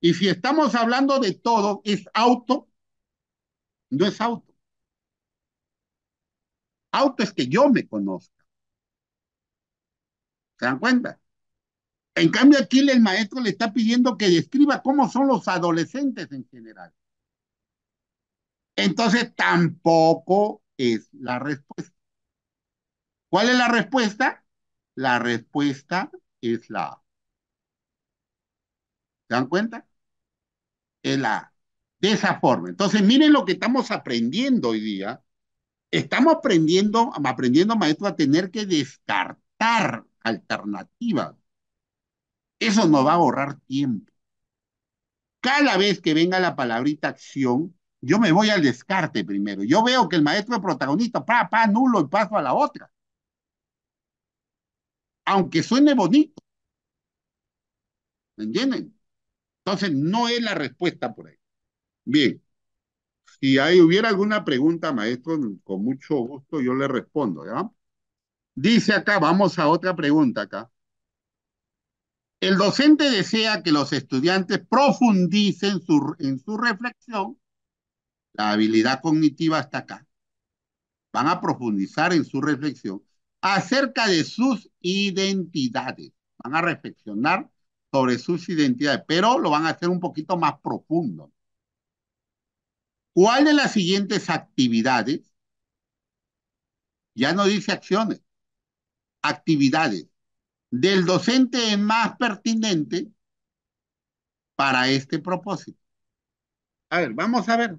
Y si estamos hablando de todo, ¿es auto? No es auto. Auto es que yo me conozca. ¿Se dan cuenta? En cambio, aquí el maestro le está pidiendo que describa cómo son los adolescentes en general. Entonces, tampoco es la respuesta. ¿Cuál es la respuesta? La respuesta es la ¿Se dan cuenta? Es la De esa forma. Entonces, miren lo que estamos aprendiendo hoy día. Estamos aprendiendo, aprendiendo, maestro, a tener que descartar alternativas. Eso nos va a ahorrar tiempo. Cada vez que venga la palabrita acción, yo me voy al descarte primero. Yo veo que el maestro es protagonista, pa, pa, nulo y paso a la otra. Aunque suene bonito. ¿Me entienden? Entonces, no es la respuesta por ahí. Bien. Si ahí hubiera alguna pregunta, maestro, con mucho gusto yo le respondo, ¿ya? Dice acá, vamos a otra pregunta acá. El docente desea que los estudiantes profundicen su, en su reflexión la habilidad cognitiva está acá. Van a profundizar en su reflexión acerca de sus identidades. Van a reflexionar sobre sus identidades, pero lo van a hacer un poquito más profundo. ¿Cuál de las siguientes actividades? Ya no dice acciones, actividades del docente es más pertinente para este propósito. A ver, vamos a ver.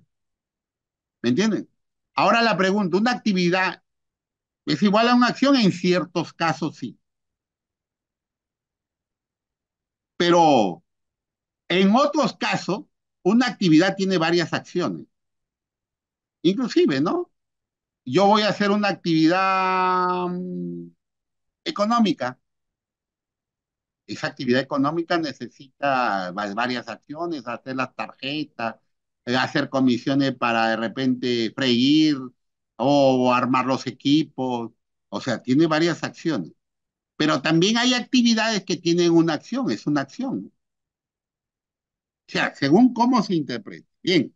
¿Me entienden? Ahora la pregunta, ¿una actividad es igual a una acción? En ciertos casos sí. Pero en otros casos, una actividad tiene varias acciones. Inclusive, ¿no? Yo voy a hacer una actividad mm, económica. Esa actividad económica necesita varias acciones, hacer las tarjetas, hacer comisiones para de repente freír o armar los equipos, o sea, tiene varias acciones. Pero también hay actividades que tienen una acción, es una acción. O sea, según cómo se interpreta. Bien.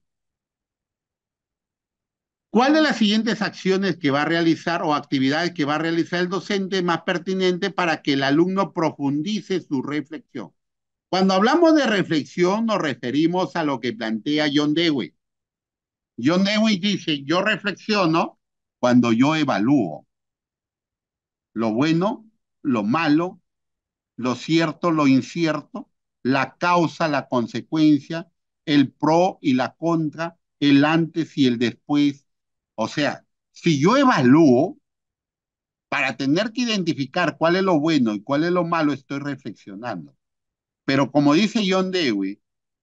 ¿Cuál de las siguientes acciones que va a realizar o actividades que va a realizar el docente más pertinente para que el alumno profundice su reflexión? Cuando hablamos de reflexión nos referimos a lo que plantea John Dewey. John Dewey dice, yo reflexiono cuando yo evalúo lo bueno, lo malo, lo cierto, lo incierto, la causa, la consecuencia, el pro y la contra, el antes y el después. O sea, si yo evalúo, para tener que identificar cuál es lo bueno y cuál es lo malo, estoy reflexionando. Pero como dice John Dewey,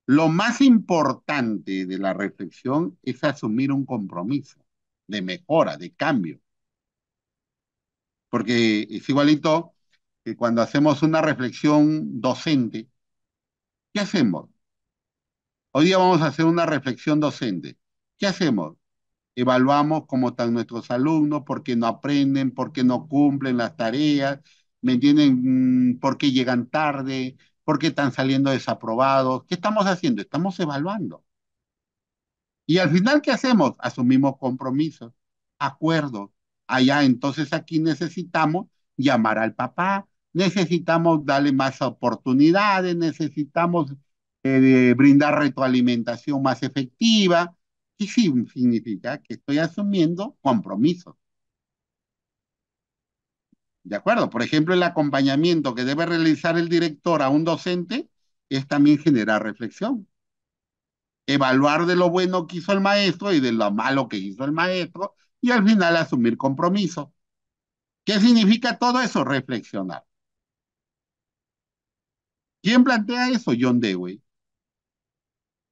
lo más importante de la reflexión es asumir un compromiso de mejora, de cambio. Porque es igualito que cuando hacemos una reflexión docente, ¿qué hacemos? Hoy día vamos a hacer una reflexión docente. ¿Qué hacemos? Evaluamos cómo están nuestros alumnos, por qué no aprenden, por qué no cumplen las tareas, ¿me entienden? Mm, ¿Por qué llegan tarde? por qué están saliendo desaprobados, qué estamos haciendo, estamos evaluando. Y al final, ¿qué hacemos? Asumimos compromisos, acuerdos. Allá entonces aquí necesitamos llamar al papá, necesitamos darle más oportunidades, necesitamos eh, brindar retroalimentación más efectiva. Y sí significa que estoy asumiendo compromisos. ¿De acuerdo? Por ejemplo, el acompañamiento que debe realizar el director a un docente es también generar reflexión. Evaluar de lo bueno que hizo el maestro y de lo malo que hizo el maestro y al final asumir compromiso. ¿Qué significa todo eso? Reflexionar. ¿Quién plantea eso? John Dewey.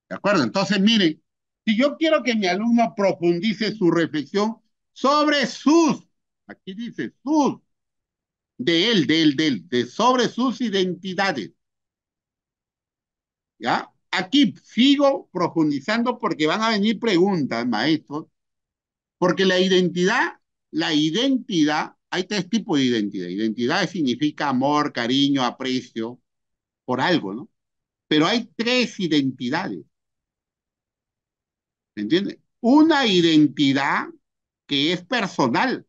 ¿De acuerdo? Entonces, miren, si yo quiero que mi alumno profundice su reflexión sobre sus, aquí dice sus de él, de él, de él, de sobre sus identidades. ¿Ya? Aquí sigo profundizando porque van a venir preguntas, maestros, porque la identidad, la identidad, hay tres tipos de identidad. Identidad significa amor, cariño, aprecio, por algo, ¿no? Pero hay tres identidades. ¿Me entiendes? Una identidad que es personal,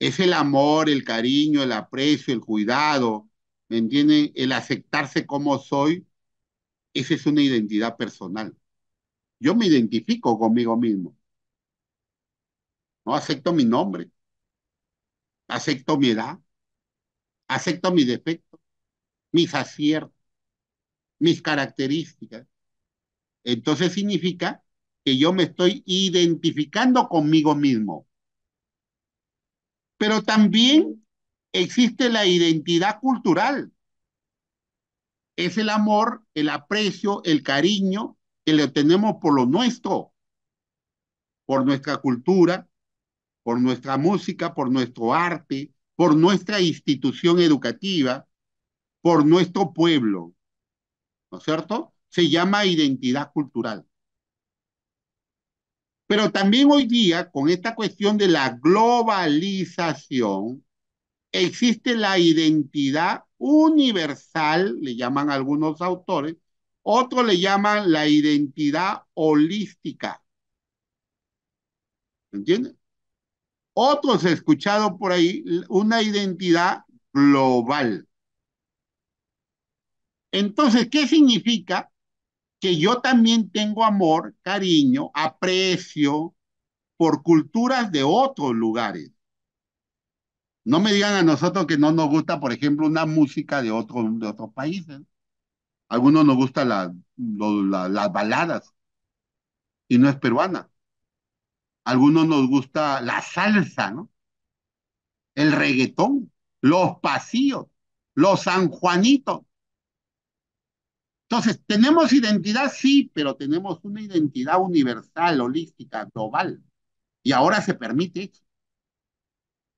es el amor, el cariño, el aprecio, el cuidado, ¿me entienden? El aceptarse como soy, esa es una identidad personal. Yo me identifico conmigo mismo. No acepto mi nombre, acepto mi edad, acepto mis defectos, mis aciertos, mis características. Entonces significa que yo me estoy identificando conmigo mismo. Pero también existe la identidad cultural. Es el amor, el aprecio, el cariño que le tenemos por lo nuestro, por nuestra cultura, por nuestra música, por nuestro arte, por nuestra institución educativa, por nuestro pueblo. ¿No es cierto? Se llama identidad cultural. Pero también hoy día, con esta cuestión de la globalización, existe la identidad universal, le llaman algunos autores, otros le llaman la identidad holística. ¿Entiendes? Otros he escuchado por ahí una identidad global. Entonces, ¿qué significa que yo también tengo amor, cariño, aprecio por culturas de otros lugares. No me digan a nosotros que no nos gusta, por ejemplo, una música de, otro, de otros países. ¿eh? algunos nos gustan las baladas y no es peruana. algunos nos gusta la salsa, ¿no? El reggaetón, los pasillos, los sanjuanitos. Entonces, tenemos identidad, sí, pero tenemos una identidad universal, holística, global. Y ahora se permite.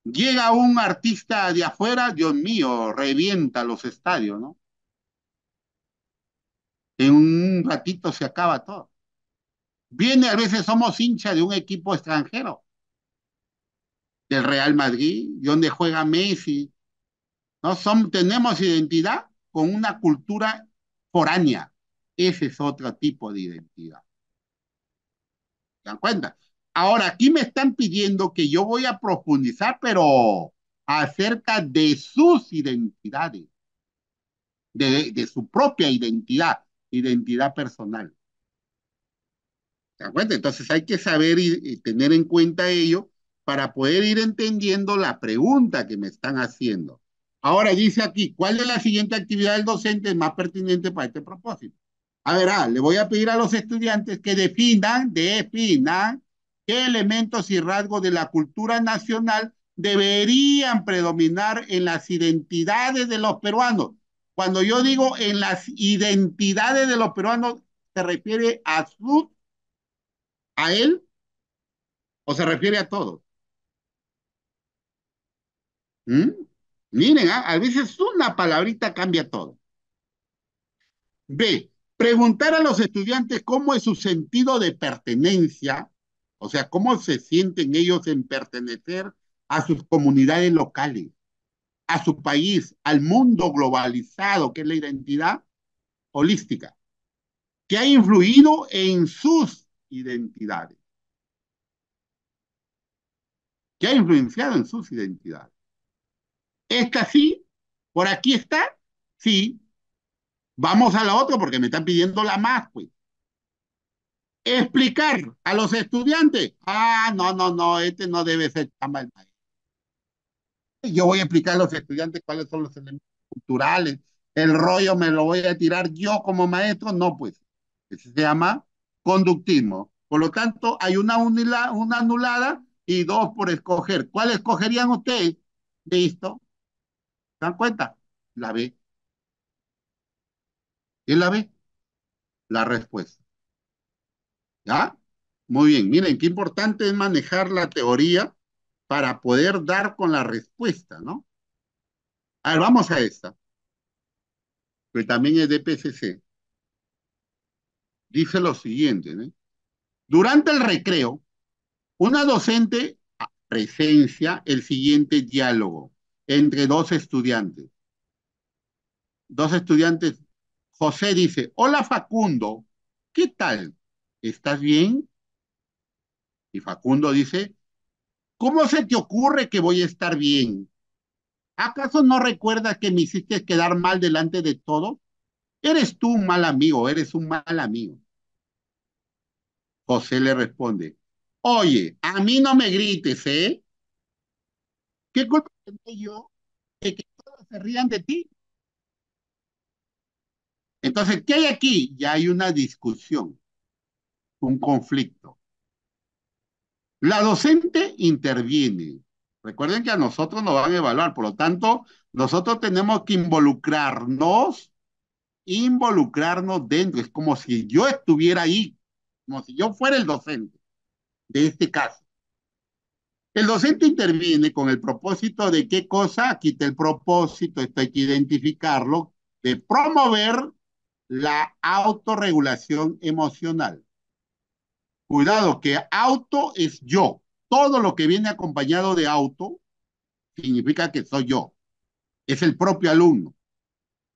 Llega un artista de afuera, Dios mío, revienta los estadios, ¿no? En un ratito se acaba todo. Viene, a veces somos hincha de un equipo extranjero, del Real Madrid, donde juega Messi. ¿No? Son, tenemos identidad con una cultura foránea. Ese es otro tipo de identidad. ¿Se dan cuenta? Ahora, aquí me están pidiendo que yo voy a profundizar, pero acerca de sus identidades, de, su propia identidad, identidad personal. ¿Se dan cuenta? Entonces hay que saber y tener en cuenta ello para poder ir entendiendo la pregunta que me están haciendo. Ahora dice aquí, ¿cuál de la siguiente actividad del docente es más pertinente para este propósito? A ver, ah, le voy a pedir a los estudiantes que definan, definan qué elementos y rasgos de la cultura nacional deberían predominar en las identidades de los peruanos. Cuando yo digo en las identidades de los peruanos, ¿se refiere a su, a él, o se refiere a todos? ¿Mm? Miren, ¿ah? a veces una palabrita cambia todo. B, preguntar a los estudiantes cómo es su sentido de pertenencia, o sea, cómo se sienten ellos en pertenecer a sus comunidades locales, a su país, al mundo globalizado, que es la identidad holística, que ha influido en sus identidades, que ha influenciado en sus identidades. Esta sí, por aquí está, sí. Vamos a la otra porque me están pidiendo la más, pues. Explicar a los estudiantes. Ah, no, no, no, este no debe ser chamba del maestro. Yo voy a explicar a los estudiantes cuáles son los elementos culturales. El rollo me lo voy a tirar yo como maestro. No, pues. ese se llama conductismo. Por lo tanto, hay una, una anulada y dos por escoger. ¿Cuál escogerían ustedes? Listo. ¿Se dan cuenta? La B. es la B? La respuesta. ¿Ya? Muy bien, miren, qué importante es manejar la teoría para poder dar con la respuesta, ¿no? A ver, vamos a esta, que también es de PCC. Dice lo siguiente, ¿no? Durante el recreo, una docente ah, presencia el siguiente diálogo entre dos estudiantes. Dos estudiantes. José dice, hola Facundo, ¿qué tal? ¿Estás bien? Y Facundo dice, ¿cómo se te ocurre que voy a estar bien? ¿Acaso no recuerdas que me hiciste quedar mal delante de todo? Eres tú un mal amigo, eres un mal amigo. José le responde, oye, a mí no me grites, ¿eh? ¿Qué culpa tengo yo de que todos se rían de ti? Entonces, ¿qué hay aquí? Ya hay una discusión, un conflicto. La docente interviene. Recuerden que a nosotros nos van a evaluar, por lo tanto, nosotros tenemos que involucrarnos, involucrarnos dentro. Es como si yo estuviera ahí, como si yo fuera el docente de este caso. El docente interviene con el propósito de qué cosa, aquí está el propósito, esto hay que identificarlo, de promover la autorregulación emocional. Cuidado, que auto es yo. Todo lo que viene acompañado de auto significa que soy yo. Es el propio alumno.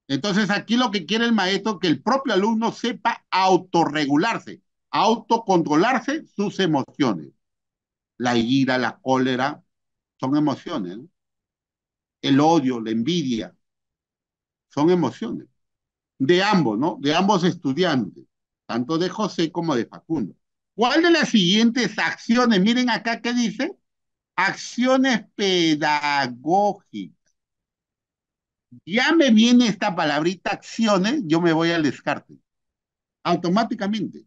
Entonces aquí lo que quiere el maestro es que el propio alumno sepa autorregularse, autocontrolarse sus emociones la ira, la cólera, son emociones. El odio, la envidia, son emociones. De ambos, ¿no? De ambos estudiantes, tanto de José como de Facundo. ¿Cuál de las siguientes acciones? Miren acá qué dice. Acciones pedagógicas. Ya me viene esta palabrita acciones, yo me voy al descarte. Automáticamente.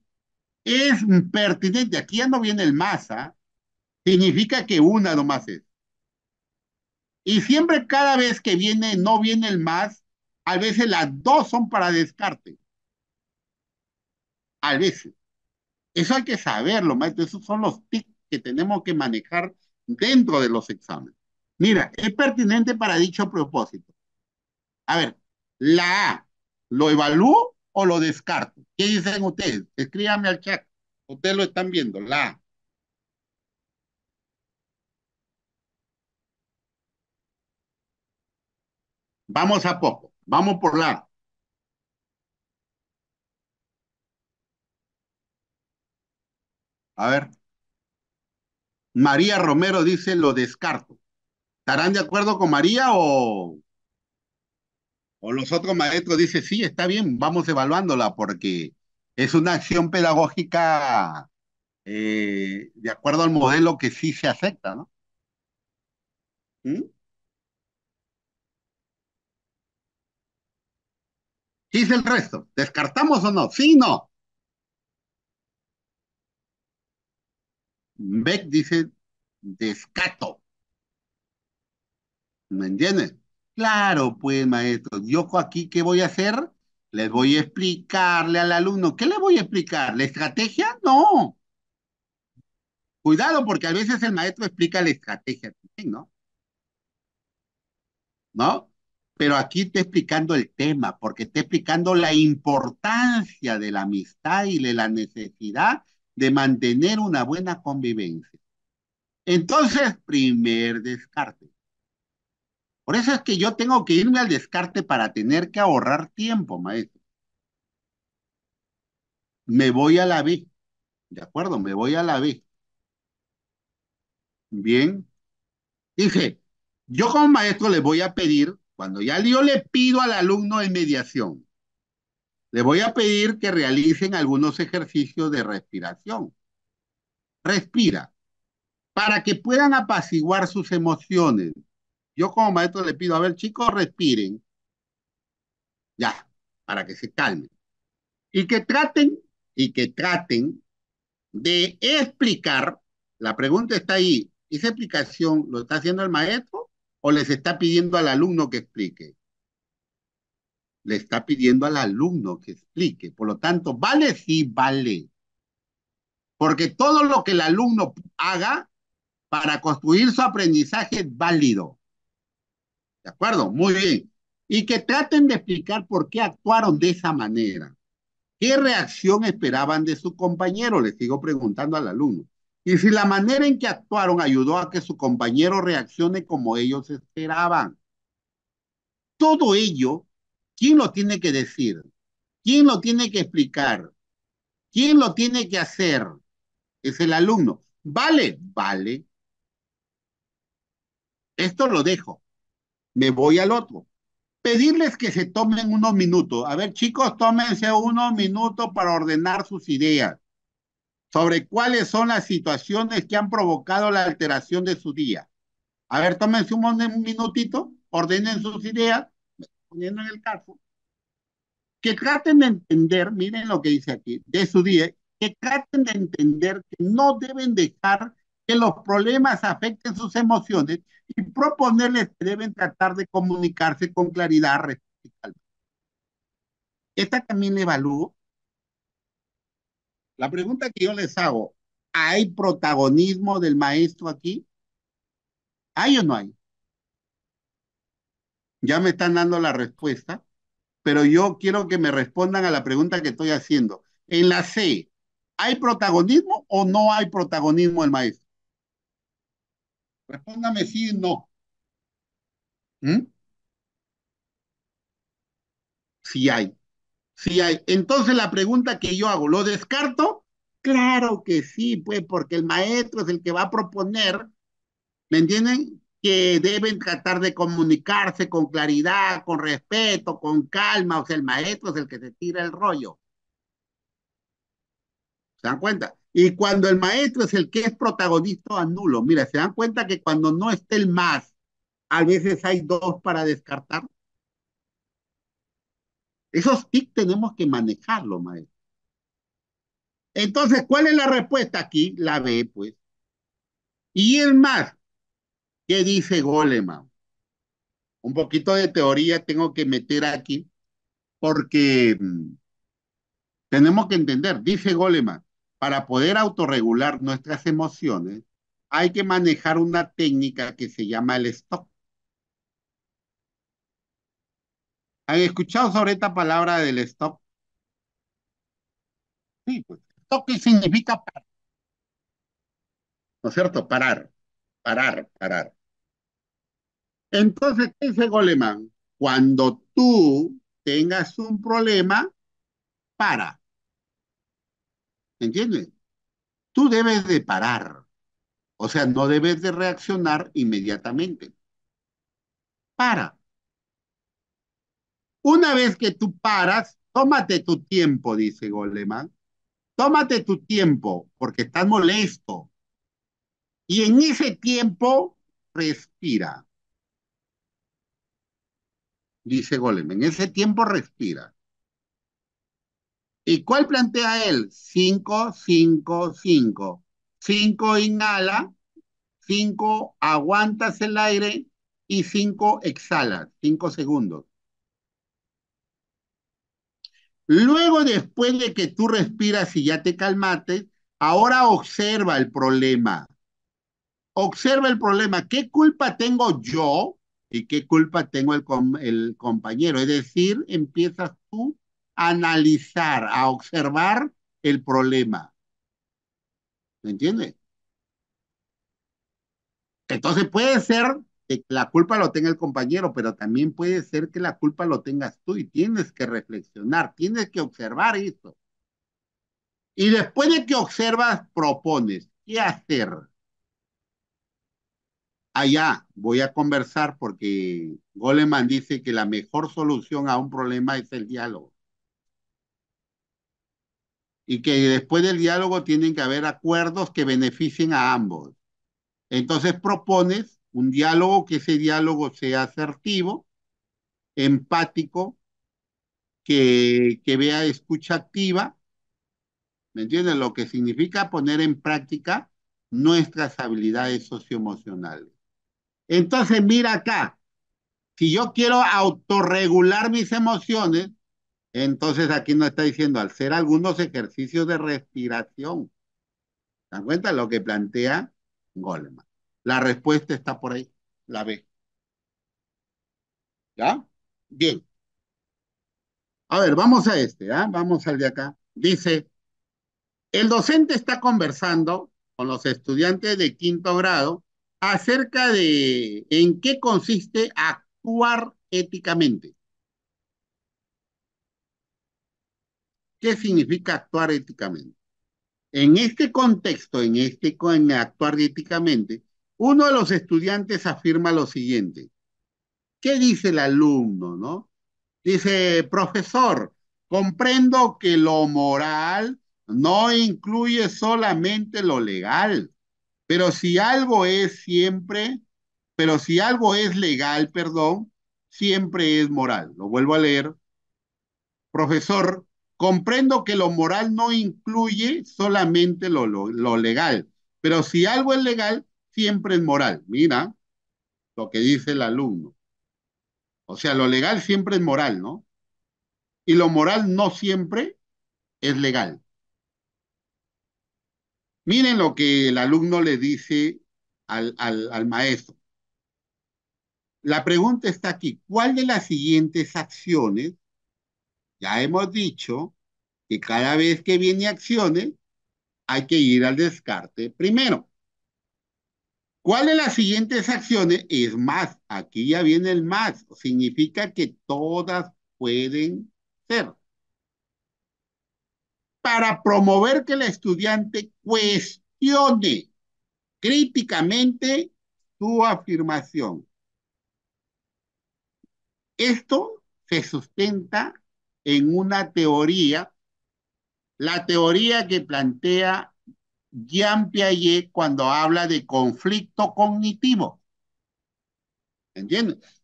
Es pertinente. Aquí ya no viene el masa, significa que una nomás es. Y siempre cada vez que viene, no viene el más, a veces las dos son para descarte. A veces. Eso hay que saberlo, maestro. Esos son los tips que tenemos que manejar dentro de los exámenes. Mira, es pertinente para dicho propósito. A ver, la A, ¿lo evalúo o lo descarto? ¿Qué dicen ustedes? Escríbanme al chat. Ustedes lo están viendo, la A. Vamos a poco, vamos por la. A ver. María Romero dice lo descarto. ¿Estarán de acuerdo con María o, o los otros maestros dicen sí, está bien, vamos evaluándola porque es una acción pedagógica eh, de acuerdo al modelo que sí se acepta, ¿no? ¿Mm? Dice el resto. ¿Descartamos o no? Sí, no. Beck dice descato. ¿Me entiendes? Claro, pues, maestro. Yo aquí, ¿qué voy a hacer? Les voy a explicarle al alumno. ¿Qué le voy a explicar? ¿La estrategia? No. Cuidado, porque a veces el maestro explica la estrategia ¿no? ¿No? pero aquí te explicando el tema, porque te explicando la importancia de la amistad y de la necesidad de mantener una buena convivencia. Entonces, primer descarte. Por eso es que yo tengo que irme al descarte para tener que ahorrar tiempo, maestro. Me voy a la B. ¿De acuerdo? Me voy a la B. Bien. Dije, yo como maestro le voy a pedir cuando ya yo le pido al alumno en mediación, le voy a pedir que realicen algunos ejercicios de respiración. Respira. Para que puedan apaciguar sus emociones. Yo como maestro le pido, a ver chicos, respiren. Ya, para que se calmen. Y que traten, y que traten de explicar, la pregunta está ahí, ¿esa explicación lo está haciendo el maestro o les está pidiendo al alumno que explique? Le está pidiendo al alumno que explique. Por lo tanto, vale sí vale. Porque todo lo que el alumno haga para construir su aprendizaje es válido. ¿De acuerdo? Muy bien. Y que traten de explicar por qué actuaron de esa manera. ¿Qué reacción esperaban de su compañero? Le sigo preguntando al alumno. Y si la manera en que actuaron ayudó a que su compañero reaccione como ellos esperaban. Todo ello, ¿quién lo tiene que decir? ¿Quién lo tiene que explicar? ¿Quién lo tiene que hacer? Es el alumno. Vale, vale. Esto lo dejo. Me voy al otro. Pedirles que se tomen unos minutos. A ver, chicos, tómense unos minutos para ordenar sus ideas sobre cuáles son las situaciones que han provocado la alteración de su día. A ver, tómense un, un minutito, ordenen sus ideas, poniendo en el caso, que traten de entender, miren lo que dice aquí, de su día, que traten de entender que no deben dejar que los problemas afecten sus emociones y proponerles que deben tratar de comunicarse con claridad. Esta también le evalúo la pregunta que yo les hago, ¿hay protagonismo del maestro aquí? ¿Hay o no hay? Ya me están dando la respuesta, pero yo quiero que me respondan a la pregunta que estoy haciendo. En la C, ¿hay protagonismo o no hay protagonismo del maestro? Respóndame sí no. Si ¿Mm? Sí hay hay. Entonces la pregunta que yo hago, ¿lo descarto? Claro que sí, pues, porque el maestro es el que va a proponer, ¿me entienden? Que deben tratar de comunicarse con claridad, con respeto, con calma. O sea, el maestro es el que se tira el rollo. ¿Se dan cuenta? Y cuando el maestro es el que es protagonista, anulo. Mira, se dan cuenta que cuando no esté el más, a veces hay dos para descartar. Esos tics tenemos que manejarlo, maestro. Entonces, ¿cuál es la respuesta aquí? La B, pues. Y el más, ¿qué dice Goleman? Un poquito de teoría tengo que meter aquí, porque mm, tenemos que entender, dice Goleman, para poder autorregular nuestras emociones, hay que manejar una técnica que se llama el stock. ¿Han escuchado sobre esta palabra del stop? Sí, pues, stop significa parar. ¿No es cierto? Parar, parar, parar. Entonces, ¿qué dice Goleman? Cuando tú tengas un problema, para. ¿Entiendes? Tú debes de parar. O sea, no debes de reaccionar inmediatamente. Para. Una vez que tú paras, tómate tu tiempo, dice Goleman. Tómate tu tiempo porque estás molesto. Y en ese tiempo, respira. Dice Goleman, en ese tiempo respira. ¿Y cuál plantea él? Cinco, cinco, cinco. Cinco, inhala, Cinco, aguantas el aire y cinco, exhalas, Cinco segundos. Luego, después de que tú respiras y ya te calmates, ahora observa el problema. Observa el problema. ¿Qué culpa tengo yo y qué culpa tengo el, el compañero? Es decir, empiezas tú a analizar, a observar el problema. ¿Me entiendes? Entonces puede ser la culpa lo tenga el compañero, pero también puede ser que la culpa lo tengas tú y tienes que reflexionar, tienes que observar esto Y después de que observas, propones, ¿qué hacer? Allá ah, voy a conversar porque Goleman dice que la mejor solución a un problema es el diálogo. Y que después del diálogo tienen que haber acuerdos que beneficien a ambos. Entonces propones un diálogo, que ese diálogo sea asertivo, empático, que, que vea escucha activa, ¿me entiendes? Lo que significa poner en práctica nuestras habilidades socioemocionales. Entonces, mira acá, si yo quiero autorregular mis emociones, entonces aquí nos está diciendo, al ser algunos ejercicios de respiración, ¿se dan cuenta lo que plantea Goleman? La respuesta está por ahí, la B. ¿Ya? Bien. A ver, vamos a este, ¿ah? vamos al de acá. Dice, el docente está conversando con los estudiantes de quinto grado acerca de en qué consiste actuar éticamente. ¿Qué significa actuar éticamente? En este contexto, en este en actuar éticamente, uno de los estudiantes afirma lo siguiente. ¿Qué dice el alumno, no? Dice, profesor, comprendo que lo moral no incluye solamente lo legal, pero si algo es siempre, pero si algo es legal, perdón, siempre es moral. Lo vuelvo a leer. Profesor, comprendo que lo moral no incluye solamente lo, lo, lo legal, pero si algo es legal, siempre es moral. Mira lo que dice el alumno. O sea, lo legal siempre es moral, ¿no? Y lo moral no siempre es legal. Miren lo que el alumno le dice al, al, al maestro. La pregunta está aquí. ¿Cuál de las siguientes acciones? Ya hemos dicho que cada vez que viene acciones, hay que ir al descarte primero. ¿Cuál de las siguientes acciones es más? Aquí ya viene el más. Significa que todas pueden ser. Para promover que el estudiante cuestione críticamente su afirmación. Esto se sustenta en una teoría, la teoría que plantea Jean Piaget cuando habla de conflicto cognitivo. ¿Entiendes?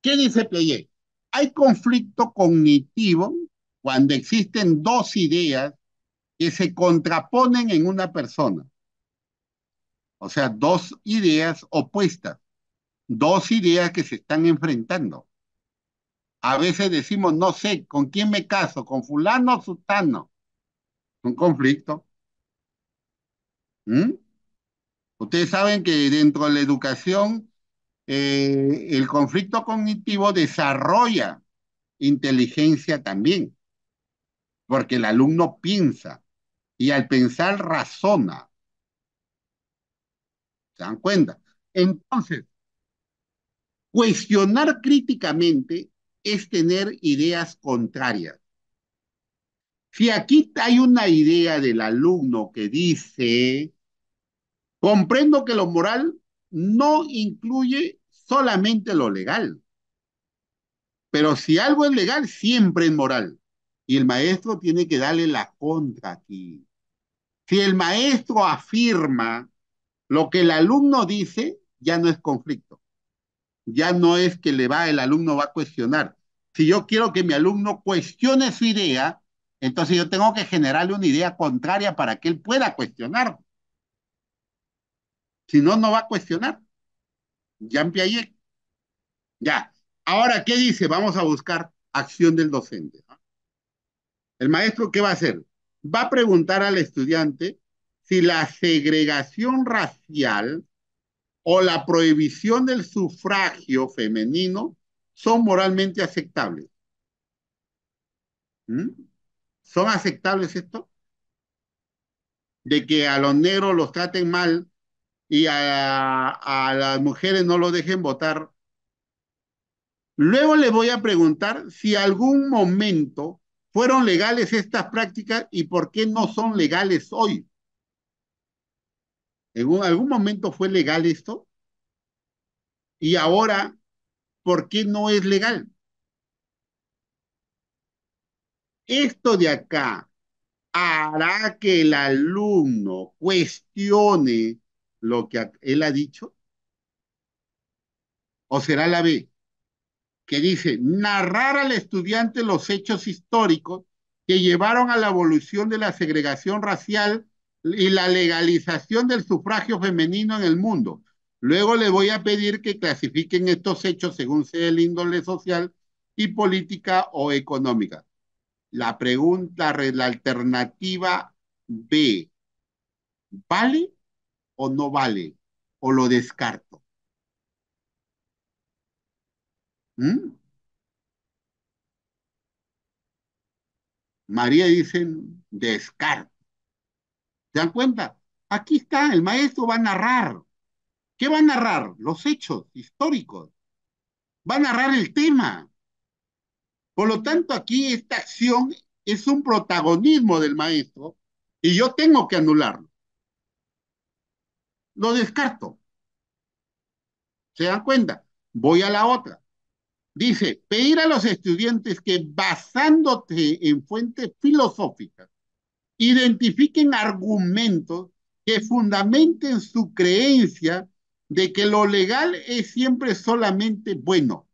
¿Qué dice Piaget? Hay conflicto cognitivo cuando existen dos ideas que se contraponen en una persona. O sea, dos ideas opuestas, dos ideas que se están enfrentando. A veces decimos, no sé, ¿con quién me caso? ¿Con fulano o es Un conflicto. ¿Mm? Ustedes saben que dentro de la educación eh, el conflicto cognitivo desarrolla inteligencia también, porque el alumno piensa y al pensar razona. ¿Se dan cuenta? Entonces, cuestionar críticamente es tener ideas contrarias. Si aquí hay una idea del alumno que dice, Comprendo que lo moral no incluye solamente lo legal, pero si algo es legal, siempre es moral. Y el maestro tiene que darle la contra aquí. Si el maestro afirma lo que el alumno dice, ya no es conflicto. Ya no es que le va, el alumno va a cuestionar. Si yo quiero que mi alumno cuestione su idea, entonces yo tengo que generarle una idea contraria para que él pueda cuestionar. Si no, no va a cuestionar. Jean Piaget. Ya. Ahora, ¿qué dice? Vamos a buscar acción del docente. El maestro, ¿qué va a hacer? Va a preguntar al estudiante si la segregación racial o la prohibición del sufragio femenino son moralmente aceptables. ¿Mm? ¿Son aceptables esto? De que a los negros los traten mal y a, las mujeres no lo dejen votar. Luego le voy a preguntar si algún momento fueron legales estas prácticas y por qué no son legales hoy. ¿En algún momento fue legal esto? Y ahora, ¿por qué no es legal? Esto de acá hará que el alumno cuestione lo que él ha dicho? ¿O será la B? Que dice, narrar al estudiante los hechos históricos que llevaron a la evolución de la segregación racial y la legalización del sufragio femenino en el mundo. Luego le voy a pedir que clasifiquen estos hechos según sea el índole social y política o económica. La pregunta, la alternativa B, ¿vale o no vale, o lo descarto. ¿Mm? María dicen, descarto. ¿Se dan cuenta? Aquí está, el maestro va a narrar. ¿Qué va a narrar? Los hechos históricos. Va a narrar el tema. Por lo tanto, aquí esta acción es un protagonismo del maestro y yo tengo que anularlo lo descarto. ¿Se dan cuenta? Voy a la otra. Dice, pedir a los estudiantes que basándote en fuentes filosóficas, identifiquen argumentos que fundamenten su creencia de que lo legal es siempre solamente bueno,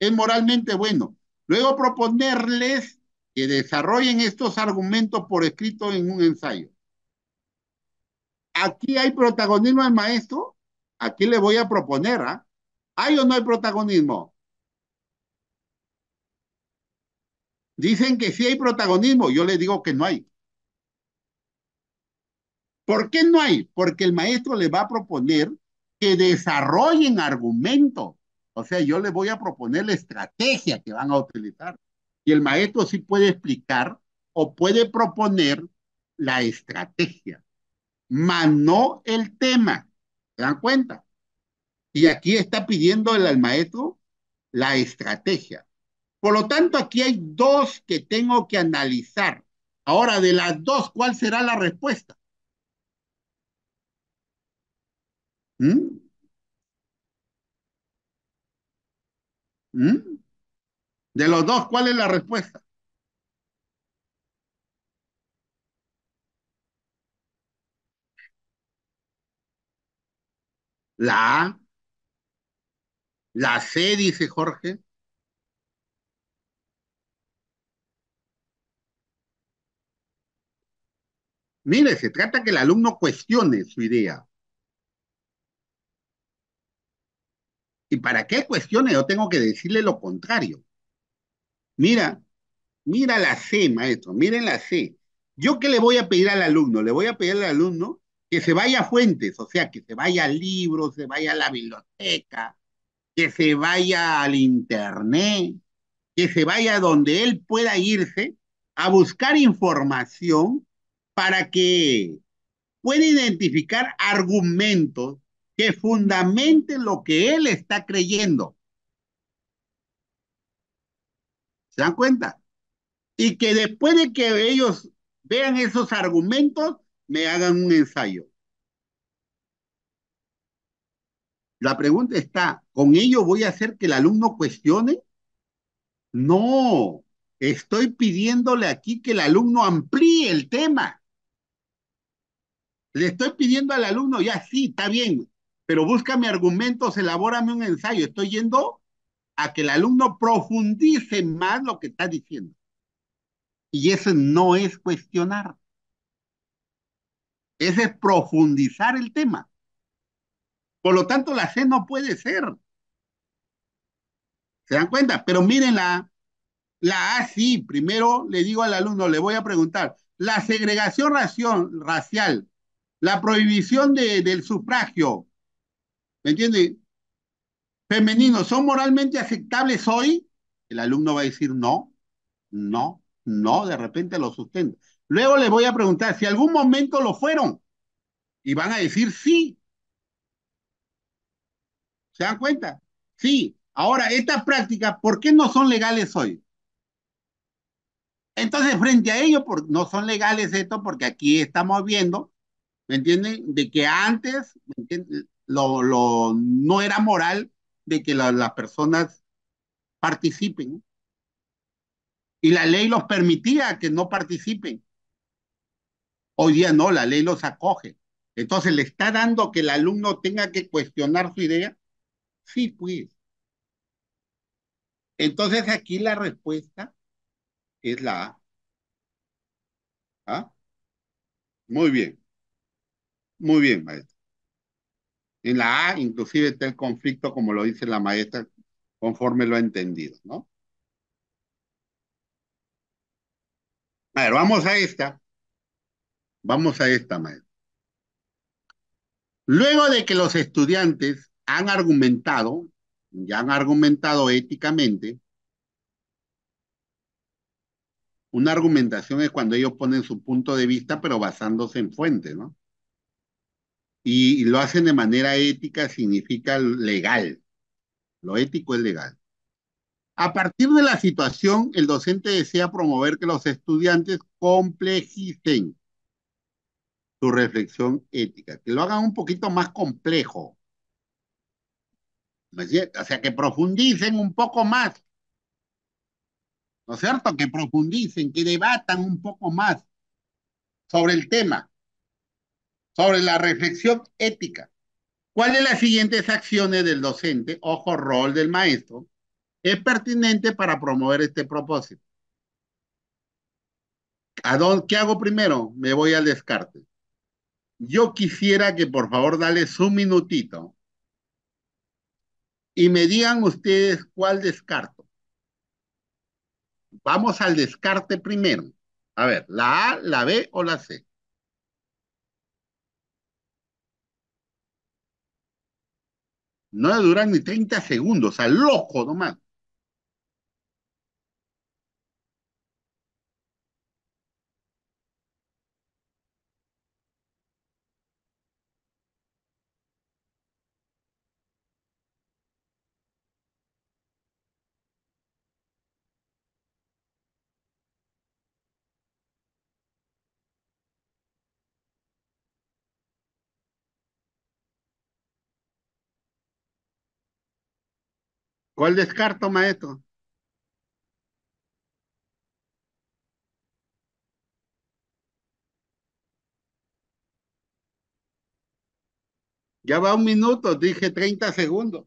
es moralmente bueno. Luego proponerles que desarrollen estos argumentos por escrito en un ensayo aquí hay protagonismo al maestro. Aquí le voy a proponer, ¿ah? ¿Hay o no hay protagonismo? Dicen que sí hay protagonismo, yo le digo que no hay. ¿Por qué no hay? Porque el maestro le va a proponer que desarrollen argumento. O sea, yo le voy a proponer la estrategia que van a utilizar. Y el maestro sí puede explicar o puede proponer la estrategia manó el tema. ¿Se dan cuenta? Y aquí está pidiendo el maestro la estrategia. Por lo tanto, aquí hay dos que tengo que analizar. Ahora, de las dos, ¿cuál será la respuesta? ¿Mm? ¿Mm? De los dos, ¿cuál es la respuesta? La A. La C, dice Jorge. Mire, se trata que el alumno cuestione su idea. ¿Y para qué cuestione? Yo tengo que decirle lo contrario. Mira, mira la C, maestro, miren la C. ¿Yo qué le voy a pedir al alumno? Le voy a pedir al alumno que se vaya a fuentes, o sea, que se vaya al libro, se vaya a la biblioteca, que se vaya al internet, que se vaya donde él pueda irse a buscar información para que pueda identificar argumentos que fundamenten lo que él está creyendo. ¿Se dan cuenta? Y que después de que ellos vean esos argumentos, me hagan un ensayo. La pregunta está, ¿con ello voy a hacer que el alumno cuestione? No, estoy pidiéndole aquí que el alumno amplíe el tema. Le estoy pidiendo al alumno, ya sí, está bien, pero búscame argumentos, elabórame un ensayo. Estoy yendo a que el alumno profundice más lo que está diciendo. Y eso no es cuestionar. Ese es profundizar el tema. Por lo tanto, la C no puede ser. ¿Se dan cuenta? Pero miren la, la A sí. Primero le digo al alumno, le voy a preguntar, la segregación racial, la prohibición del sufragio, ¿me entiende? Femenino, ¿son moralmente aceptables hoy? El alumno va a decir no, no, no, de repente lo sustenta. Luego les voy a preguntar si algún momento lo fueron. Y van a decir sí. ¿Se dan cuenta? Sí. Ahora, estas prácticas, ¿por qué no son legales hoy? Entonces, frente a ello, por, no son legales esto porque aquí estamos viendo, ¿me entienden? De que antes lo, lo, no era moral de que las personas participen. Y la ley los permitía que no participen. Hoy día no, la ley los acoge. Entonces, ¿le está dando que el alumno tenga que cuestionar su idea? Sí, pues. Entonces, aquí la respuesta es la A. ¿Ah? Muy bien. Muy bien, maestra. En la A, inclusive, está el conflicto, como lo dice la maestra, conforme lo ha entendido, ¿no? A ver, vamos a esta. Vamos a esta, maestra. Luego de que los estudiantes han argumentado, ya han argumentado éticamente, una argumentación es cuando ellos ponen su punto de vista, pero basándose en fuentes, ¿no? Y, y lo hacen de manera ética, significa legal. Lo ético es legal. A partir de la situación, el docente desea promover que los estudiantes complejicen reflexión ética, que lo hagan un poquito más complejo. O sea, que profundicen un poco más. ¿No es cierto? Que profundicen, que debatan un poco más sobre el tema, sobre la reflexión ética. ¿Cuál de las siguientes acciones del docente, ojo, rol del maestro, es pertinente para promover este propósito? ¿A dónde, ¿Qué hago primero? Me voy al descarte yo quisiera que por favor dales un minutito y me digan ustedes cuál descarto. Vamos al descarte primero. A ver, ¿la A, la B o la C? No duran ni 30 segundos, al loco nomás. ¿Cuál descarto, maestro? Ya va un minuto, dije 30 segundos.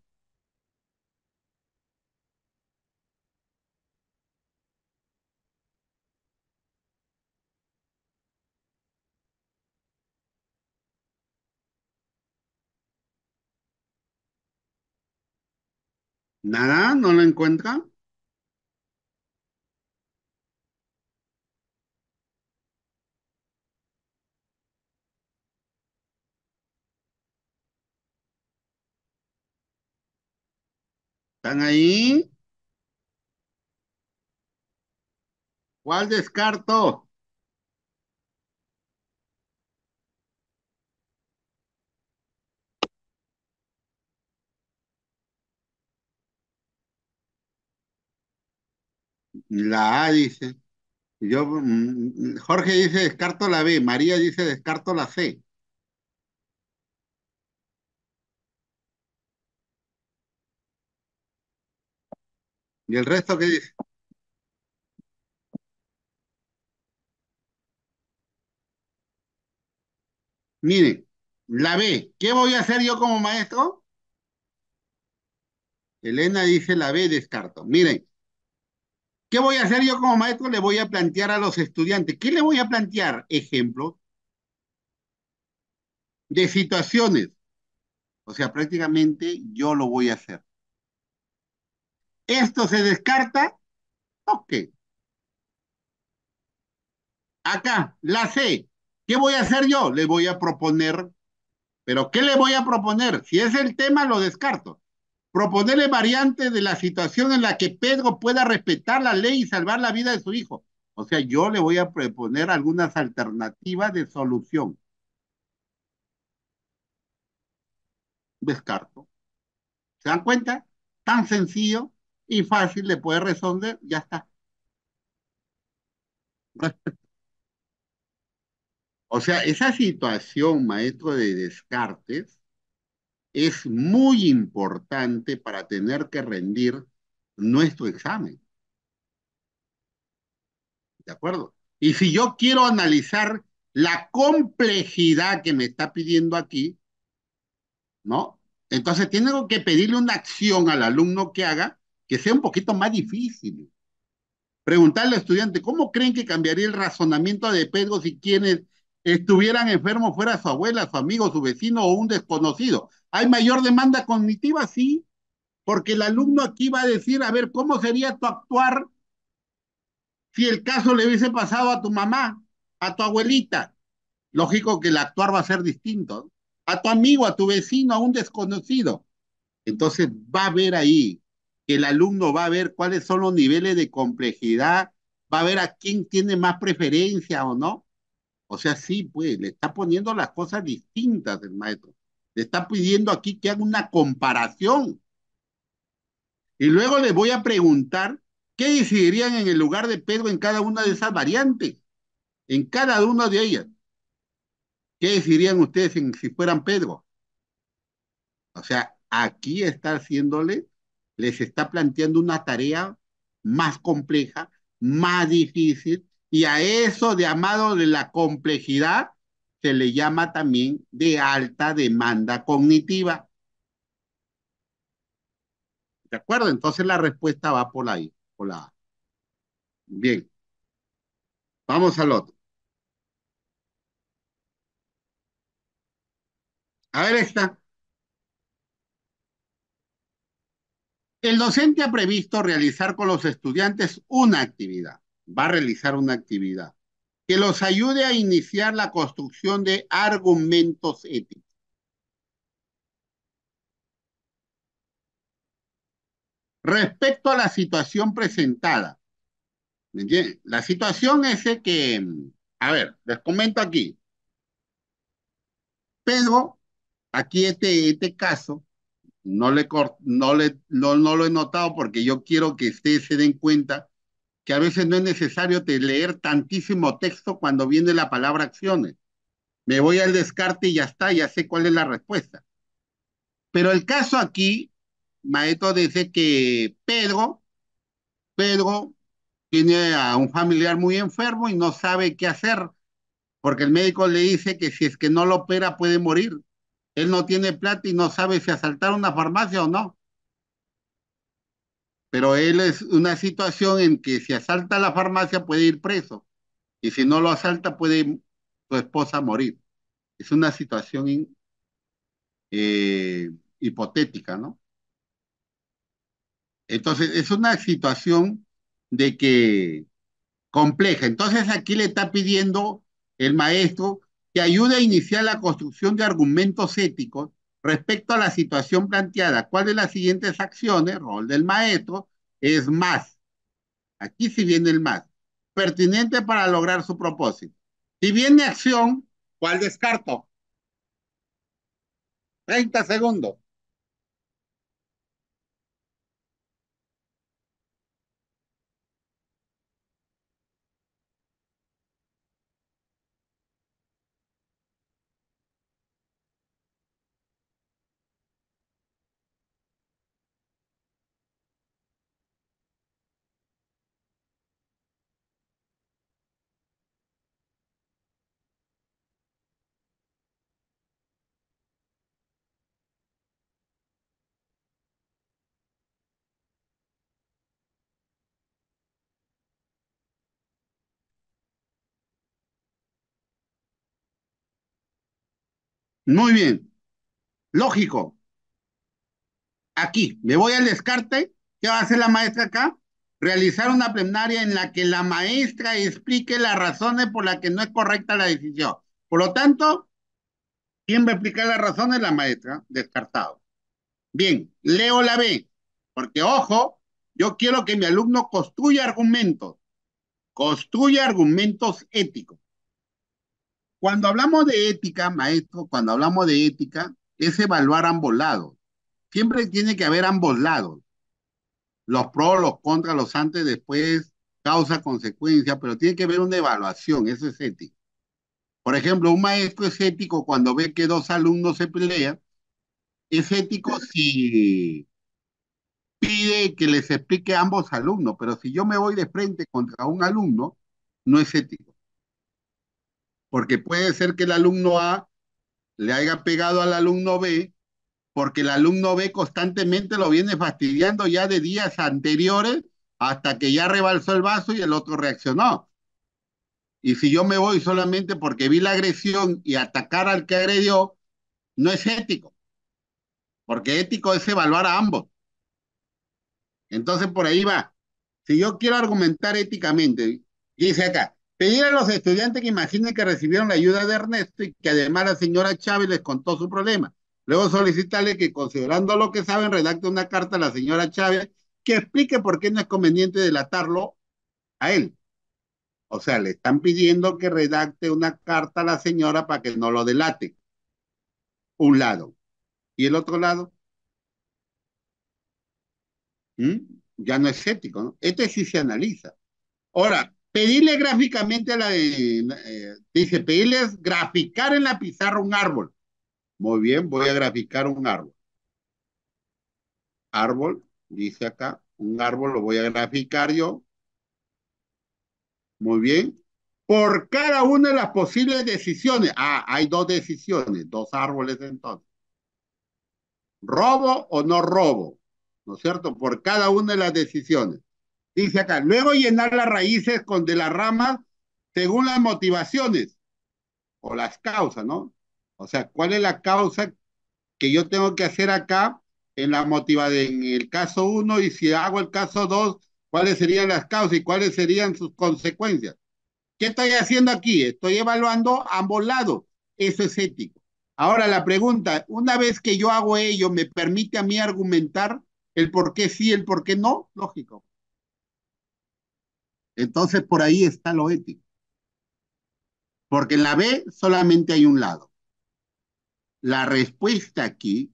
¿Nada? ¿No lo encuentra? ¿Están ahí? ¿Cuál descarto? La A dice. Yo, mm, mm, Jorge dice descarto la B, María dice descarto la C. ¿Y el resto qué dice? Miren, la B. ¿Qué voy a hacer yo como maestro? Elena dice la B, descarto. Miren, ¿Qué voy a hacer yo como maestro? Le voy a plantear a los estudiantes. ¿Qué le voy a plantear? Ejemplos de situaciones. O sea, prácticamente yo lo voy a hacer. ¿Esto se descarta? Ok. Acá, la C. ¿Qué voy a hacer yo? Le voy a proponer. ¿Pero qué le voy a proponer? Si es el tema, lo descarto proponerle variantes de la situación en la que Pedro pueda respetar la ley y salvar la vida de su hijo. O sea, yo le voy a proponer algunas alternativas de solución. Descarto. ¿Se dan cuenta? Tan sencillo y fácil le puede responder, ya está. <laughs> O sea, esa situación, maestro, de Descartes, es muy importante para tener que rendir nuestro examen. ¿De acuerdo? Y si yo quiero analizar la complejidad que me está pidiendo aquí, ¿no? Entonces tengo que pedirle una acción al alumno que haga que sea un poquito más difícil. Preguntarle al estudiante, ¿cómo creen que cambiaría el razonamiento de Pedro si quienes estuvieran enfermos fuera su abuela, su amigo, su vecino o un desconocido. ¿Hay mayor demanda cognitiva? Sí, porque el alumno aquí va a decir, a ver, ¿cómo sería tu actuar si el caso le hubiese pasado a tu mamá, a tu abuelita? Lógico que el actuar va a ser distinto. A tu amigo, a tu vecino, a un desconocido. Entonces va a ver ahí que el alumno va a ver cuáles son los niveles de complejidad, va a ver a quién tiene más preferencia o no. O sea, sí, pues, le está poniendo las cosas distintas el maestro. Le está pidiendo aquí que haga una comparación. Y luego le voy a preguntar qué decidirían en el lugar de Pedro en cada una de esas variantes, en cada una de ellas. ¿Qué decidirían ustedes si fueran Pedro? O sea, aquí está haciéndole, les está planteando una tarea más compleja, más difícil, y a eso llamado de la complejidad se le llama también de alta demanda cognitiva. ¿De acuerdo? Entonces la respuesta va por ahí, por la A. Bien. Vamos al otro. A ver esta. El docente ha previsto realizar con los estudiantes una actividad va a realizar una actividad que los ayude a iniciar la construcción de argumentos éticos. Respecto a la situación presentada, ¿me La situación es que, a ver, les comento aquí. Pero aquí este, este caso no le, no, le, no, no lo he notado porque yo quiero que ustedes se den cuenta que a veces no es necesario leer tantísimo texto cuando viene la palabra acciones. Me voy al descarte y ya está, ya sé cuál es la respuesta. Pero el caso aquí, Maeto dice que Pedro, Pedro tiene a un familiar muy enfermo y no sabe qué hacer, porque el médico le dice que si es que no lo opera puede morir. Él no tiene plata y no sabe si asaltar una farmacia o no. Pero él es una situación en que si asalta la farmacia puede ir preso y si no lo asalta puede su esposa morir. Es una situación eh, hipotética, ¿no? Entonces, es una situación de que compleja. Entonces, aquí le está pidiendo el maestro que ayude a iniciar la construcción de argumentos éticos Respecto a la situación planteada, ¿cuál de las siguientes acciones, rol del maestro, es más? Aquí sí viene el más. Pertinente para lograr su propósito. Si viene acción, ¿cuál descarto? 30 segundos. Muy bien. Lógico. Aquí, me voy al descarte. ¿Qué va a hacer la maestra acá? Realizar una plenaria en la que la maestra explique las razones por las que no es correcta la decisión. Por lo tanto, ¿quién va a explicar las razones? La maestra. Descartado. Bien, leo la B. Porque, ojo, yo quiero que mi alumno construya argumentos. Construya argumentos éticos. Cuando hablamos de ética, maestro, cuando hablamos de ética, es evaluar ambos lados. Siempre tiene que haber ambos lados. Los pros, los contras, los antes, después, causa, consecuencia, pero tiene que haber una evaluación, eso es ético. Por ejemplo, un maestro es ético cuando ve que dos alumnos se pelean. Es ético si pide que les explique a ambos alumnos, pero si yo me voy de frente contra un alumno, no es ético porque puede ser que el alumno A le haya pegado al alumno B, porque el alumno B constantemente lo viene fastidiando ya de días anteriores hasta que ya rebalsó el vaso y el otro reaccionó. Y si yo me voy solamente porque vi la agresión y atacar al que agredió, no es ético, porque ético es evaluar a ambos. Entonces por ahí va. Si yo quiero argumentar éticamente, dice acá, Pedir a los estudiantes que imaginen que recibieron la ayuda de Ernesto y que además la señora Chávez les contó su problema. Luego solicitarle que, considerando lo que saben, redacte una carta a la señora Chávez que explique por qué no es conveniente delatarlo a él. O sea, le están pidiendo que redacte una carta a la señora para que no lo delate. Un lado. ¿Y el otro lado? ¿Mm? Ya no es ético, ¿no? Este sí se analiza. Ahora, pedirle gráficamente a la eh, dice, pedirles graficar en la pizarra un árbol. Muy bien, voy a graficar un árbol. Árbol, dice acá, un árbol lo voy a graficar yo. Muy bien. Por cada una de las posibles decisiones. Ah, hay dos decisiones, dos árboles entonces. ¿Robo o no robo? ¿No es cierto? Por cada una de las decisiones. Dice acá, luego llenar las raíces con de las ramas según las motivaciones o las causas, ¿no? O sea, ¿cuál es la causa que yo tengo que hacer acá en la motiva en el caso 1 y si hago el caso 2, cuáles serían las causas y cuáles serían sus consecuencias? ¿Qué estoy haciendo aquí? Estoy evaluando ambos lados. Eso es ético. Ahora la pregunta, una vez que yo hago ello, ¿me permite a mí argumentar el por qué sí, el por qué no? Lógico. Entonces por ahí está lo ético. Porque en la B solamente hay un lado. La respuesta aquí,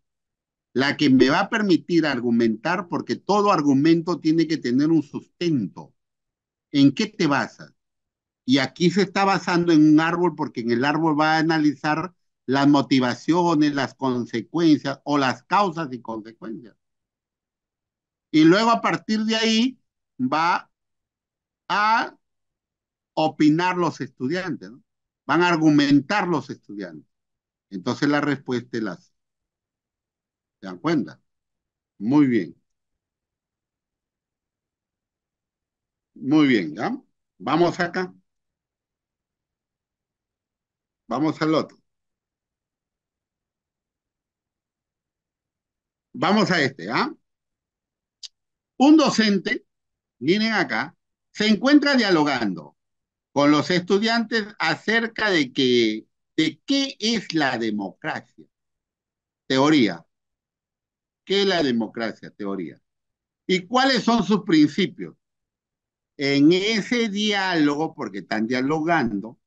la que me va a permitir argumentar, porque todo argumento tiene que tener un sustento. ¿En qué te basas? Y aquí se está basando en un árbol porque en el árbol va a analizar las motivaciones, las consecuencias o las causas y consecuencias. Y luego a partir de ahí va a opinar los estudiantes, ¿no? van a argumentar los estudiantes. Entonces la respuesta es la ¿Se dan cuenta? Muy bien. Muy bien, Vamos acá. Vamos al otro. Vamos a este, ¿ah? Un docente, vienen acá, se encuentra dialogando con los estudiantes acerca de, qué es la democracia. Teoría. ¿Qué es la democracia? Teoría. ¿Y cuáles son sus principios? En ese diálogo, porque están dialogando,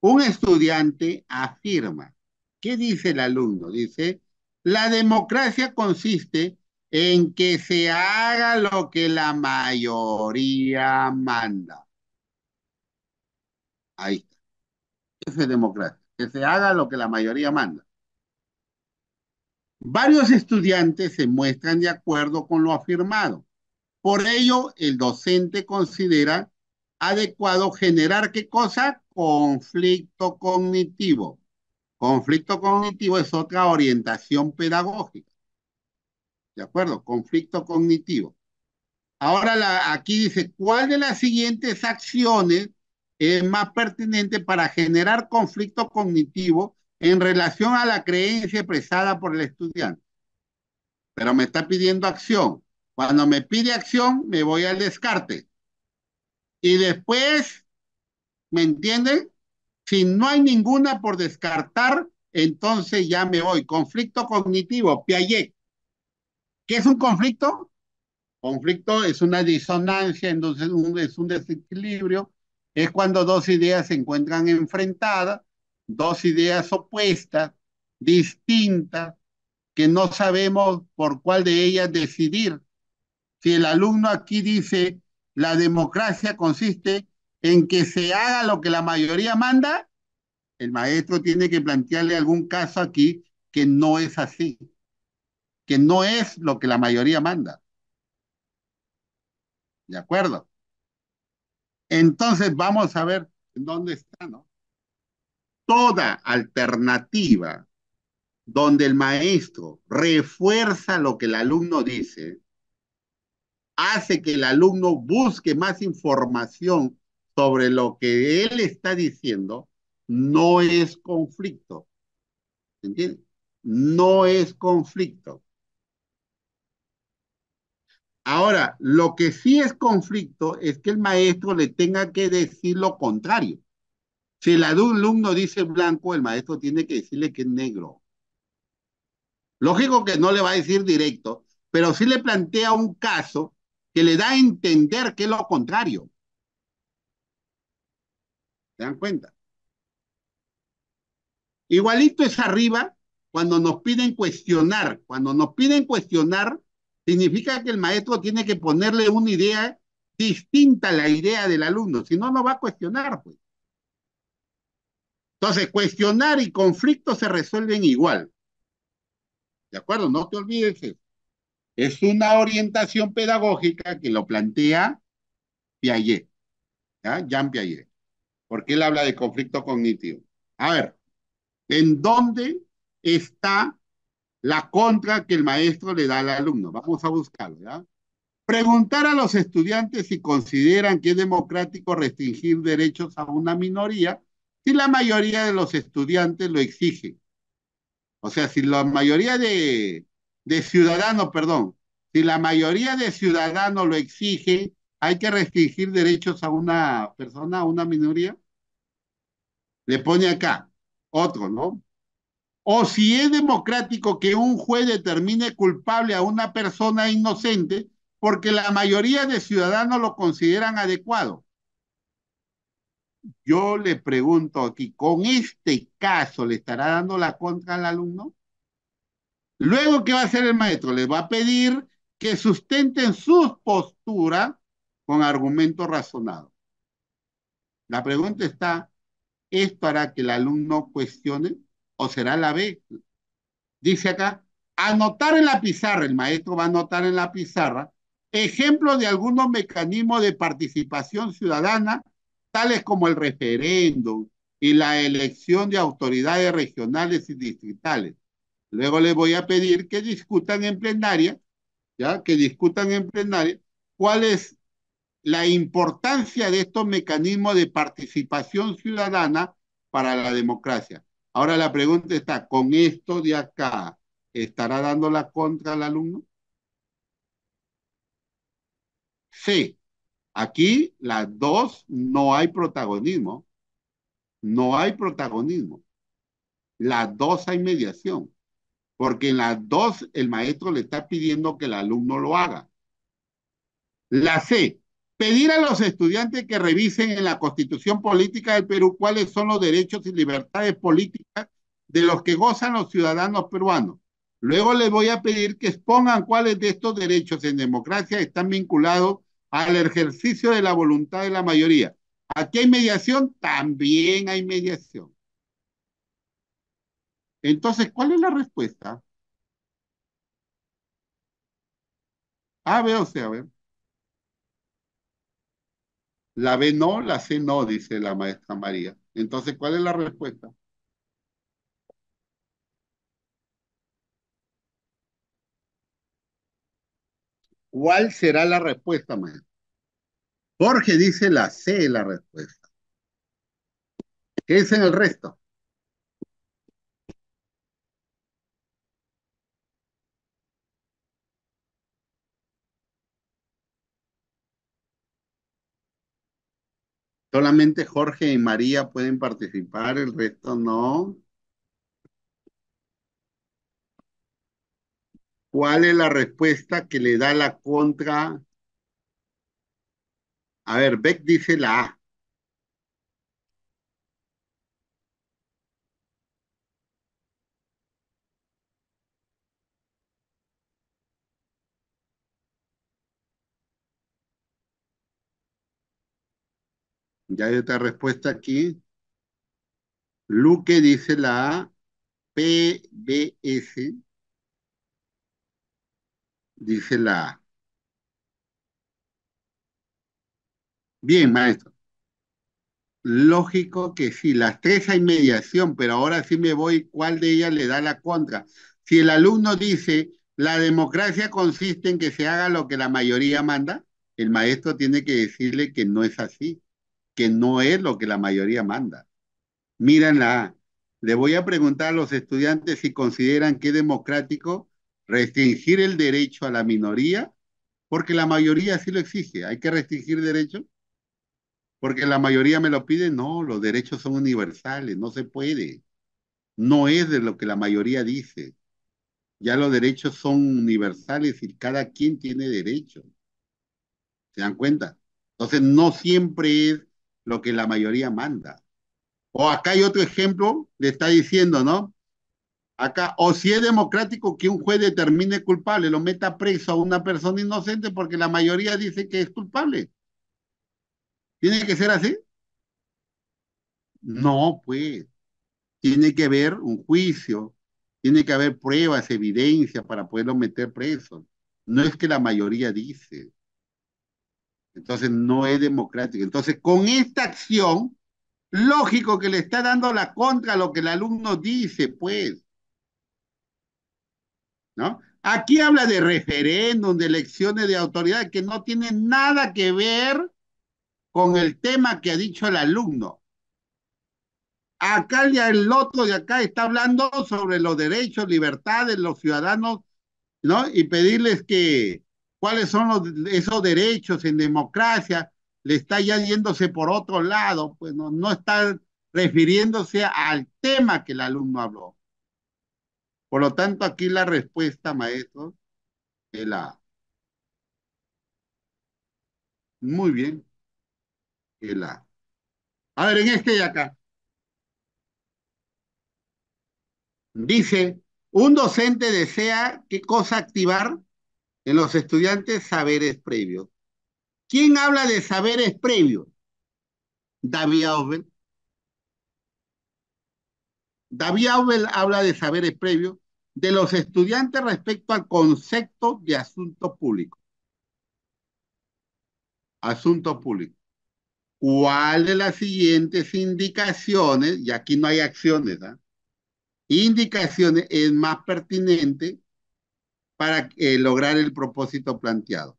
un estudiante afirma, ¿qué dice el alumno? Dice, la democracia consiste en que se haga lo que la mayoría manda. Ahí está. Ese es democracia. Que se haga lo que la mayoría manda. Varios estudiantes se muestran de acuerdo con lo afirmado. Por ello, el docente considera adecuado generar qué cosa? Conflicto cognitivo. Conflicto cognitivo es otra orientación pedagógica ¿De acuerdo? Conflicto cognitivo. Ahora aquí dice, ¿cuál de las siguientes acciones es más pertinente para generar conflicto cognitivo en relación a la creencia expresada por el estudiante? Pero me está pidiendo acción. Cuando me pide acción, me voy al descarte. Y después, ¿me entienden? Si no hay ninguna por descartar, entonces ya me voy. Conflicto cognitivo, Piaget. ¿Qué es un conflicto? Conflicto es una disonancia, entonces es un desequilibrio. Es cuando dos ideas se encuentran enfrentadas, dos ideas opuestas, distintas, que no sabemos por cuál de ellas decidir. Si el alumno aquí dice, la democracia consiste en que se haga lo que la mayoría manda, el maestro tiene que plantearle algún caso aquí que no es así que no es lo que la mayoría manda. ¿De acuerdo? Entonces vamos a ver dónde está, ¿no? Toda alternativa donde el maestro refuerza lo que el alumno dice, hace que el alumno busque más información sobre lo que él está diciendo, no es conflicto. ¿Entiendes? No es conflicto. Ahora, lo que sí es conflicto es que el maestro le tenga que decir lo contrario. Si el alumno dice blanco, el maestro tiene que decirle que es negro. Lógico que no le va a decir directo, pero sí le plantea un caso que le da a entender que es lo contrario. ¿Se dan cuenta? Igualito es arriba cuando nos piden cuestionar. Cuando nos piden cuestionar, significa que el maestro tiene que ponerle una idea distinta a la idea del alumno, si no, no va a cuestionar, pues. Entonces, cuestionar y conflicto se resuelven igual. ¿De acuerdo? No te olvides Es una orientación pedagógica que lo plantea Piaget, ¿ya? Jean Piaget, porque él habla de conflicto cognitivo. A ver, ¿en dónde está la contra que el maestro le da al alumno. Vamos a buscarlo, ¿verdad? Preguntar a los estudiantes si consideran que es democrático restringir derechos a una minoría si la mayoría de los estudiantes lo exige O sea, si la mayoría de, de ciudadanos, perdón, si la mayoría de ciudadanos lo exige ¿hay que restringir derechos a una persona, a una minoría? Le pone acá, otro, ¿no? o si es democrático que un juez determine culpable a una persona inocente porque la mayoría de ciudadanos lo consideran adecuado. Yo le pregunto aquí, ¿con este caso le estará dando la contra al alumno? Luego, ¿qué va a hacer el maestro? Le va a pedir que sustenten su postura con argumentos razonados. La pregunta está, ¿esto hará que el alumno cuestione? o será la B. Dice acá, anotar en la pizarra, el maestro va a anotar en la pizarra, ejemplos de algunos mecanismos de participación ciudadana, tales como el referéndum y la elección de autoridades regionales y distritales. Luego les voy a pedir que discutan en plenaria, ya que discutan en plenaria cuál es la importancia de estos mecanismos de participación ciudadana para la democracia. Ahora la pregunta está, ¿con esto de acá estará dando la contra al alumno? C. Aquí las dos no hay protagonismo. No hay protagonismo. Las dos hay mediación. Porque en las dos el maestro le está pidiendo que el alumno lo haga. La C. Pedir a los estudiantes que revisen en la constitución política del Perú cuáles son los derechos y libertades políticas de los que gozan los ciudadanos peruanos. Luego les voy a pedir que expongan cuáles de estos derechos en democracia están vinculados al ejercicio de la voluntad de la mayoría. Aquí hay mediación, también hay mediación. Entonces, ¿cuál es la respuesta? A, ver, o sea, a ver. La B no, la C no, dice la maestra María. Entonces, ¿cuál es la respuesta? ¿Cuál será la respuesta, maestra? Jorge dice la C la respuesta. ¿Qué dicen el resto? Solamente Jorge y María pueden participar, el resto no. ¿Cuál es la respuesta que le da la contra? A ver, Beck dice la A. Ya hay otra respuesta aquí. Luque dice la PBS. Dice la A. Bien, maestro. Lógico que sí, las tres hay mediación, pero ahora sí me voy cuál de ellas le da la contra. Si el alumno dice, la democracia consiste en que se haga lo que la mayoría manda, el maestro tiene que decirle que no es así que no es lo que la mayoría manda. Mírenla. Le voy a preguntar a los estudiantes si consideran que es democrático restringir el derecho a la minoría, porque la mayoría sí lo exige. ¿Hay que restringir derechos? Porque la mayoría me lo pide. No, los derechos son universales, no se puede. No es de lo que la mayoría dice. Ya los derechos son universales y cada quien tiene derecho. ¿Se dan cuenta? Entonces, no siempre es lo que la mayoría manda. O acá hay otro ejemplo, le está diciendo, ¿no? Acá, o si es democrático que un juez determine culpable, lo meta preso a una persona inocente porque la mayoría dice que es culpable. ¿Tiene que ser así? No, pues. Tiene que haber un juicio, tiene que haber pruebas, evidencia para poderlo meter preso. No es que la mayoría dice. Entonces no es democrático. Entonces con esta acción, lógico que le está dando la contra a lo que el alumno dice, pues. ¿No? Aquí habla de referéndum, de elecciones de autoridad que no tienen nada que ver con el tema que ha dicho el alumno. Acá el otro de acá está hablando sobre los derechos, libertades de los ciudadanos, ¿no? Y pedirles que, cuáles son esos derechos en democracia, le está ya yéndose por otro lado, pues no, está refiriéndose al tema que el alumno habló. Por lo tanto, aquí la respuesta, maestro, es la Muy bien. El A. A ver, en este de acá. Dice, un docente desea qué cosa activar en los estudiantes saberes previos. ¿Quién habla de saberes previos? David Auber? David habla de saberes previos de los estudiantes respecto al concepto de asunto público. Asunto público. ¿Cuál de las siguientes indicaciones, y aquí no hay acciones, ¿ah? indicaciones es más pertinente para eh, lograr el propósito planteado.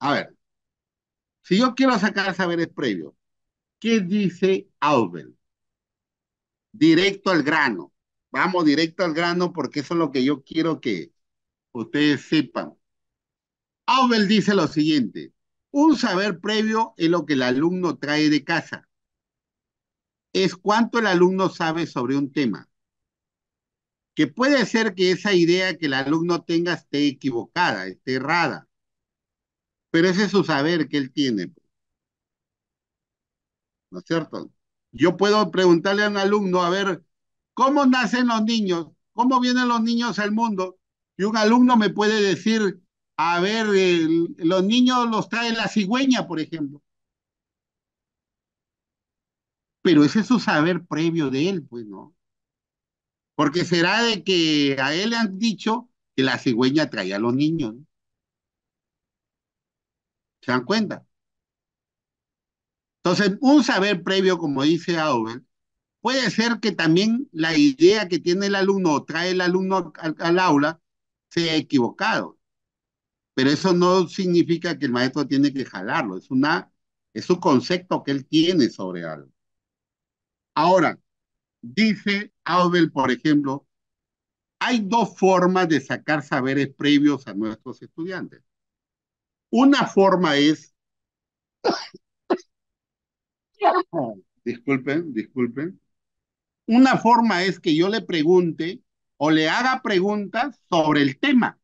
A ver, si yo quiero sacar saberes previos, ¿qué dice Auvel? Directo al grano. Vamos directo al grano porque eso es lo que yo quiero que ustedes sepan. Auvel dice lo siguiente, un saber previo es lo que el alumno trae de casa. Es cuánto el alumno sabe sobre un tema que puede ser que esa idea que el alumno tenga esté equivocada, esté errada, pero ese es su saber que él tiene. Pues. ¿No es cierto? Yo puedo preguntarle a un alumno, a ver, ¿cómo nacen los niños? ¿Cómo vienen los niños al mundo? Y un alumno me puede decir, a ver, los niños los trae la cigüeña, por ejemplo. Pero ese es su saber previo de él, pues, ¿no? Porque será de que a él le han dicho que la cigüeña traía a los niños. ¿Se dan cuenta? Entonces, un saber previo, como dice Auber, puede ser que también la idea que tiene el alumno o trae el alumno al, aula sea equivocado. Pero eso no significa que el maestro tiene que jalarlo, es una es un concepto que él tiene sobre algo. Ahora, dice Abel, por ejemplo, hay dos formas de sacar saberes previos a nuestros estudiantes. Una forma es... <coughs> disculpen, disculpen. Una forma es que yo le pregunte o le haga preguntas sobre el tema.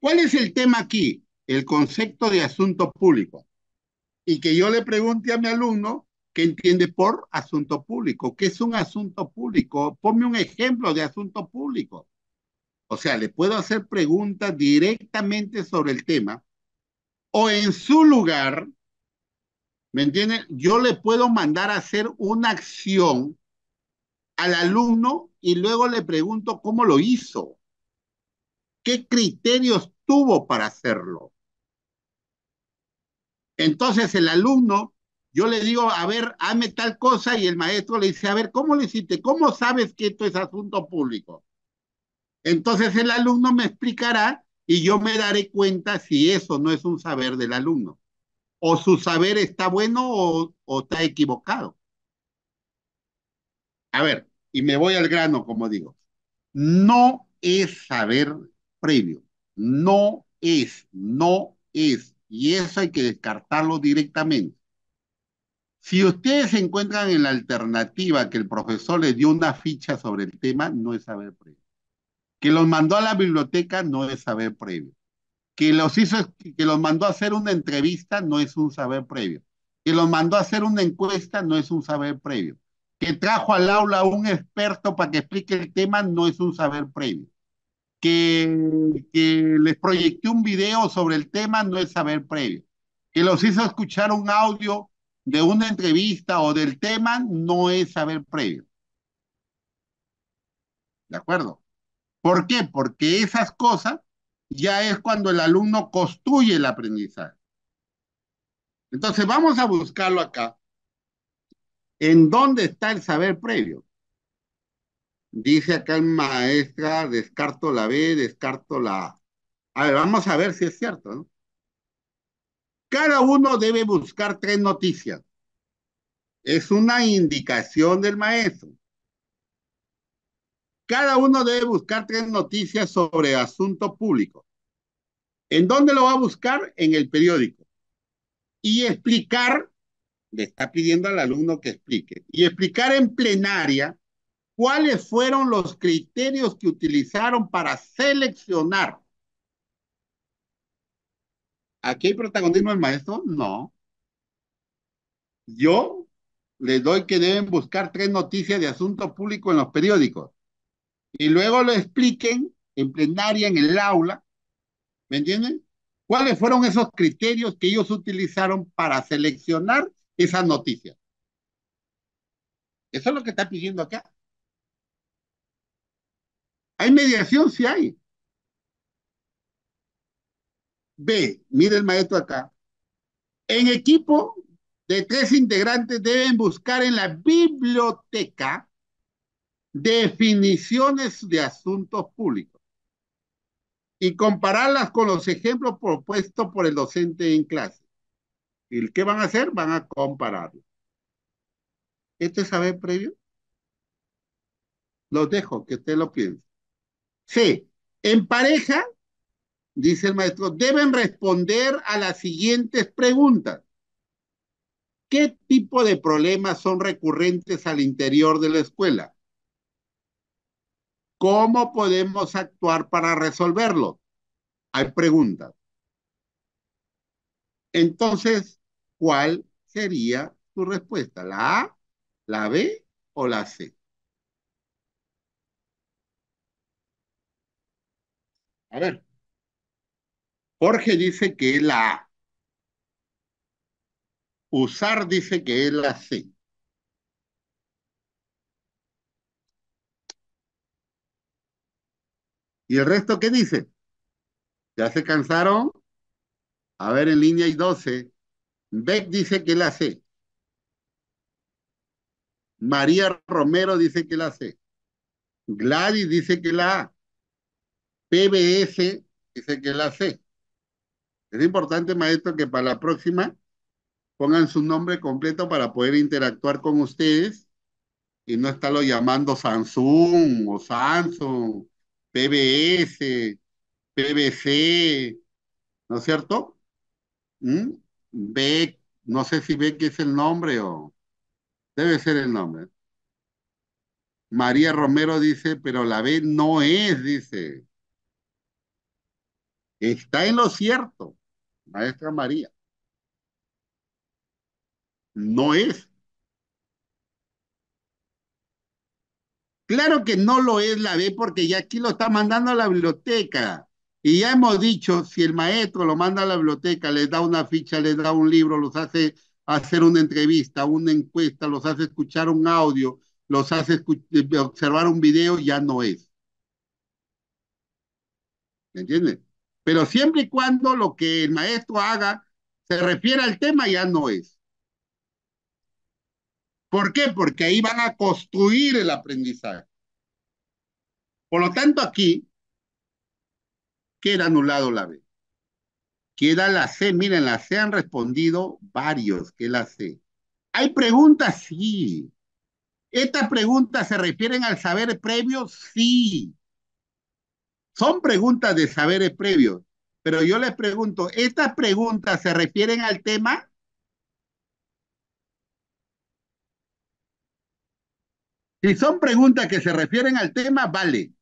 ¿Cuál es el tema aquí? El concepto de asunto público. Y que yo le pregunte a mi alumno ¿Qué entiende por asunto público? ¿Qué es un asunto público? Ponme un ejemplo de asunto público. O sea, le puedo hacer preguntas directamente sobre el tema o en su lugar, ¿me entiende? Yo le puedo mandar a hacer una acción al alumno y luego le pregunto cómo lo hizo. ¿Qué criterios tuvo para hacerlo? Entonces el alumno yo le digo, a ver, hazme tal cosa y el maestro le dice, a ver, ¿cómo lo hiciste? ¿Cómo sabes que esto es asunto público? Entonces el alumno me explicará y yo me daré cuenta si eso no es un saber del alumno. O su saber está bueno o está equivocado. A ver, y me voy al grano, como digo. No es saber previo. No es, no es. Y eso hay que descartarlo directamente si ustedes encuentran en la alternativa que el profesor les dio una ficha sobre el tema, no es saber previo. Que los mandó a la biblioteca, no es saber previo. Que los, hizo, que los mandó a hacer una entrevista, no es un saber previo. Que los mandó a hacer una encuesta, no es un saber previo. Que trajo al aula un experto para que explique el tema, no es un saber previo. Que, que les proyecté un video sobre el tema, no es saber previo. Que los hizo escuchar un audio de una entrevista o del tema no es saber previo. ¿De acuerdo? ¿Por qué? Porque esas cosas ya es cuando el alumno construye el aprendizaje. Entonces vamos a buscarlo acá. ¿En dónde está el saber previo? Dice acá el maestra, descarto la B, descarto la A. A ver, vamos a ver si es cierto, ¿no? Cada uno debe buscar tres noticias. Es una indicación del maestro. Cada uno debe buscar tres noticias sobre asunto público. ¿En dónde lo va a buscar? En el periódico. Y explicar, le está pidiendo al alumno que explique, y explicar en plenaria cuáles fueron los criterios que utilizaron para seleccionar ¿Aquí hay protagonismo del maestro? No. Yo les doy que deben buscar tres noticias de asunto público en los periódicos y luego lo expliquen en plenaria, en el aula, ¿me entienden? ¿Cuáles fueron esos criterios que ellos utilizaron para seleccionar esas noticias? Eso es lo que está pidiendo acá. Hay mediación, sí hay. B, mire el maestro acá. En equipo de tres integrantes deben buscar en la biblioteca definiciones de asuntos públicos y compararlas con los ejemplos propuestos por el docente en clase. ¿Y qué van a hacer? Van a compararlo. ¿Este sabe saber previo? Los dejo, que usted lo piense. C. En pareja dice el maestro, deben responder a las siguientes preguntas. ¿Qué tipo de problemas son recurrentes al interior de la escuela? ¿Cómo podemos actuar para resolverlos? Hay preguntas. Entonces, ¿cuál sería tu respuesta? ¿La A, la B o la C? A ver. Jorge dice que es la A. Usar dice que es la C. ¿Y el resto qué dice? ¿Ya se cansaron? A ver, en línea hay 12. Beck dice que la C. María Romero dice que la C. Gladys dice que la A. PBS dice que la C. Es importante, maestro, que para la próxima pongan su nombre completo para poder interactuar con ustedes y no estarlo llamando Samsung o Samsung, PBS, PBC, ¿no es cierto? ¿Mm? Ve, no sé si Beck es el nombre o debe ser el nombre. María Romero dice, pero la B no es, dice. Está en lo cierto maestra María, no es. Claro que no lo es la B porque ya aquí lo está mandando a la biblioteca. Y ya hemos dicho, si el maestro lo manda a la biblioteca, les da una ficha, les da un libro, los hace hacer una entrevista, una encuesta, los hace escuchar un audio, los hace eh, observar un video, ya no es. ¿Me entiendes? Pero siempre y cuando lo que el maestro haga se refiere al tema, ya no es. ¿Por qué? Porque ahí van a construir el aprendizaje. Por lo tanto, aquí queda anulado la B. Queda la C. Miren, la C han respondido varios, que la C. ¿Hay preguntas? Sí. ¿Estas preguntas se refieren al saber previo? Sí. Son preguntas de saberes previos, pero yo les pregunto, ¿estas preguntas se refieren al tema? Si son preguntas que se refieren al tema, vale.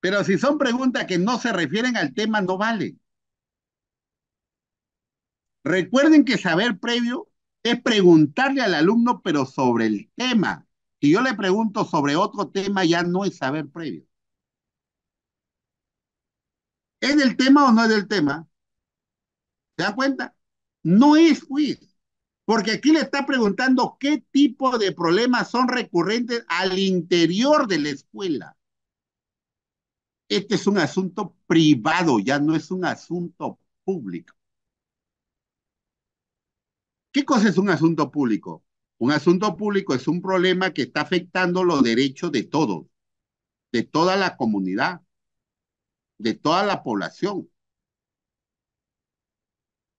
Pero si son preguntas que no se refieren al tema, no vale. Recuerden que saber previo es preguntarle al alumno, pero sobre el tema. Si yo le pregunto sobre otro tema, ya no es saber previo. ¿Es del tema o no es del tema? ¿Se da cuenta? No es juicio. Pues, porque aquí le está preguntando qué tipo de problemas son recurrentes al interior de la escuela. Este es un asunto privado, ya no es un asunto público. ¿Qué cosa es un asunto público? Un asunto público es un problema que está afectando los derechos de todos, de toda la comunidad de toda la población.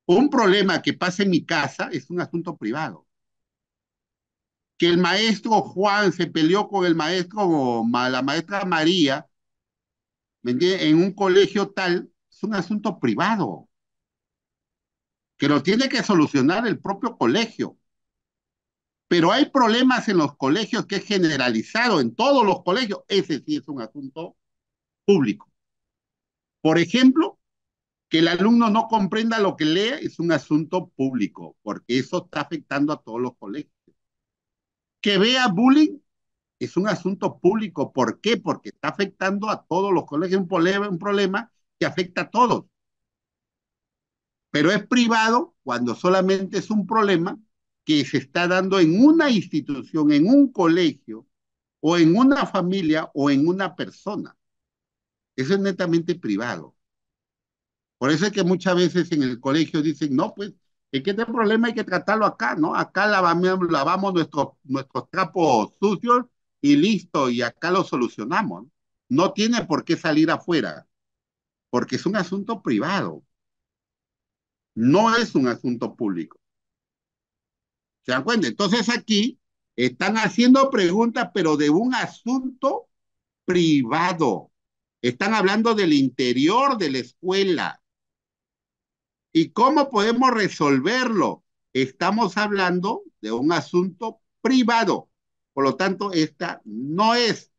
Un problema que pasa en mi casa es un asunto privado. Que el maestro Juan se peleó con el maestro la maestra María en un colegio tal es un asunto privado. Que lo tiene que solucionar el propio colegio. Pero hay problemas en los colegios que es generalizado en todos los colegios. Ese sí es un asunto público. Por ejemplo, que el alumno no comprenda lo que lea es un asunto público, porque eso está afectando a todos los colegios. Que vea bullying es un asunto público. ¿Por qué? Porque está afectando a todos los colegios. Es un problema que afecta a todos. Pero es privado cuando solamente es un problema que se está dando en una institución, en un colegio, o en una familia, o en una persona. Eso es netamente privado. Por eso es que muchas veces en el colegio dicen, no, pues, es que este problema hay que tratarlo acá, ¿no? Acá lavamos, lavamos nuestros, nuestros trapos sucios y listo, y acá lo solucionamos. No tiene por qué salir afuera, porque es un asunto privado. No es un asunto público. ¿Se dan cuenta? Entonces aquí están haciendo preguntas, pero de un asunto privado. Están hablando del interior de la escuela. ¿Y cómo podemos resolverlo? Estamos hablando de un asunto privado. Por lo tanto, esta no es,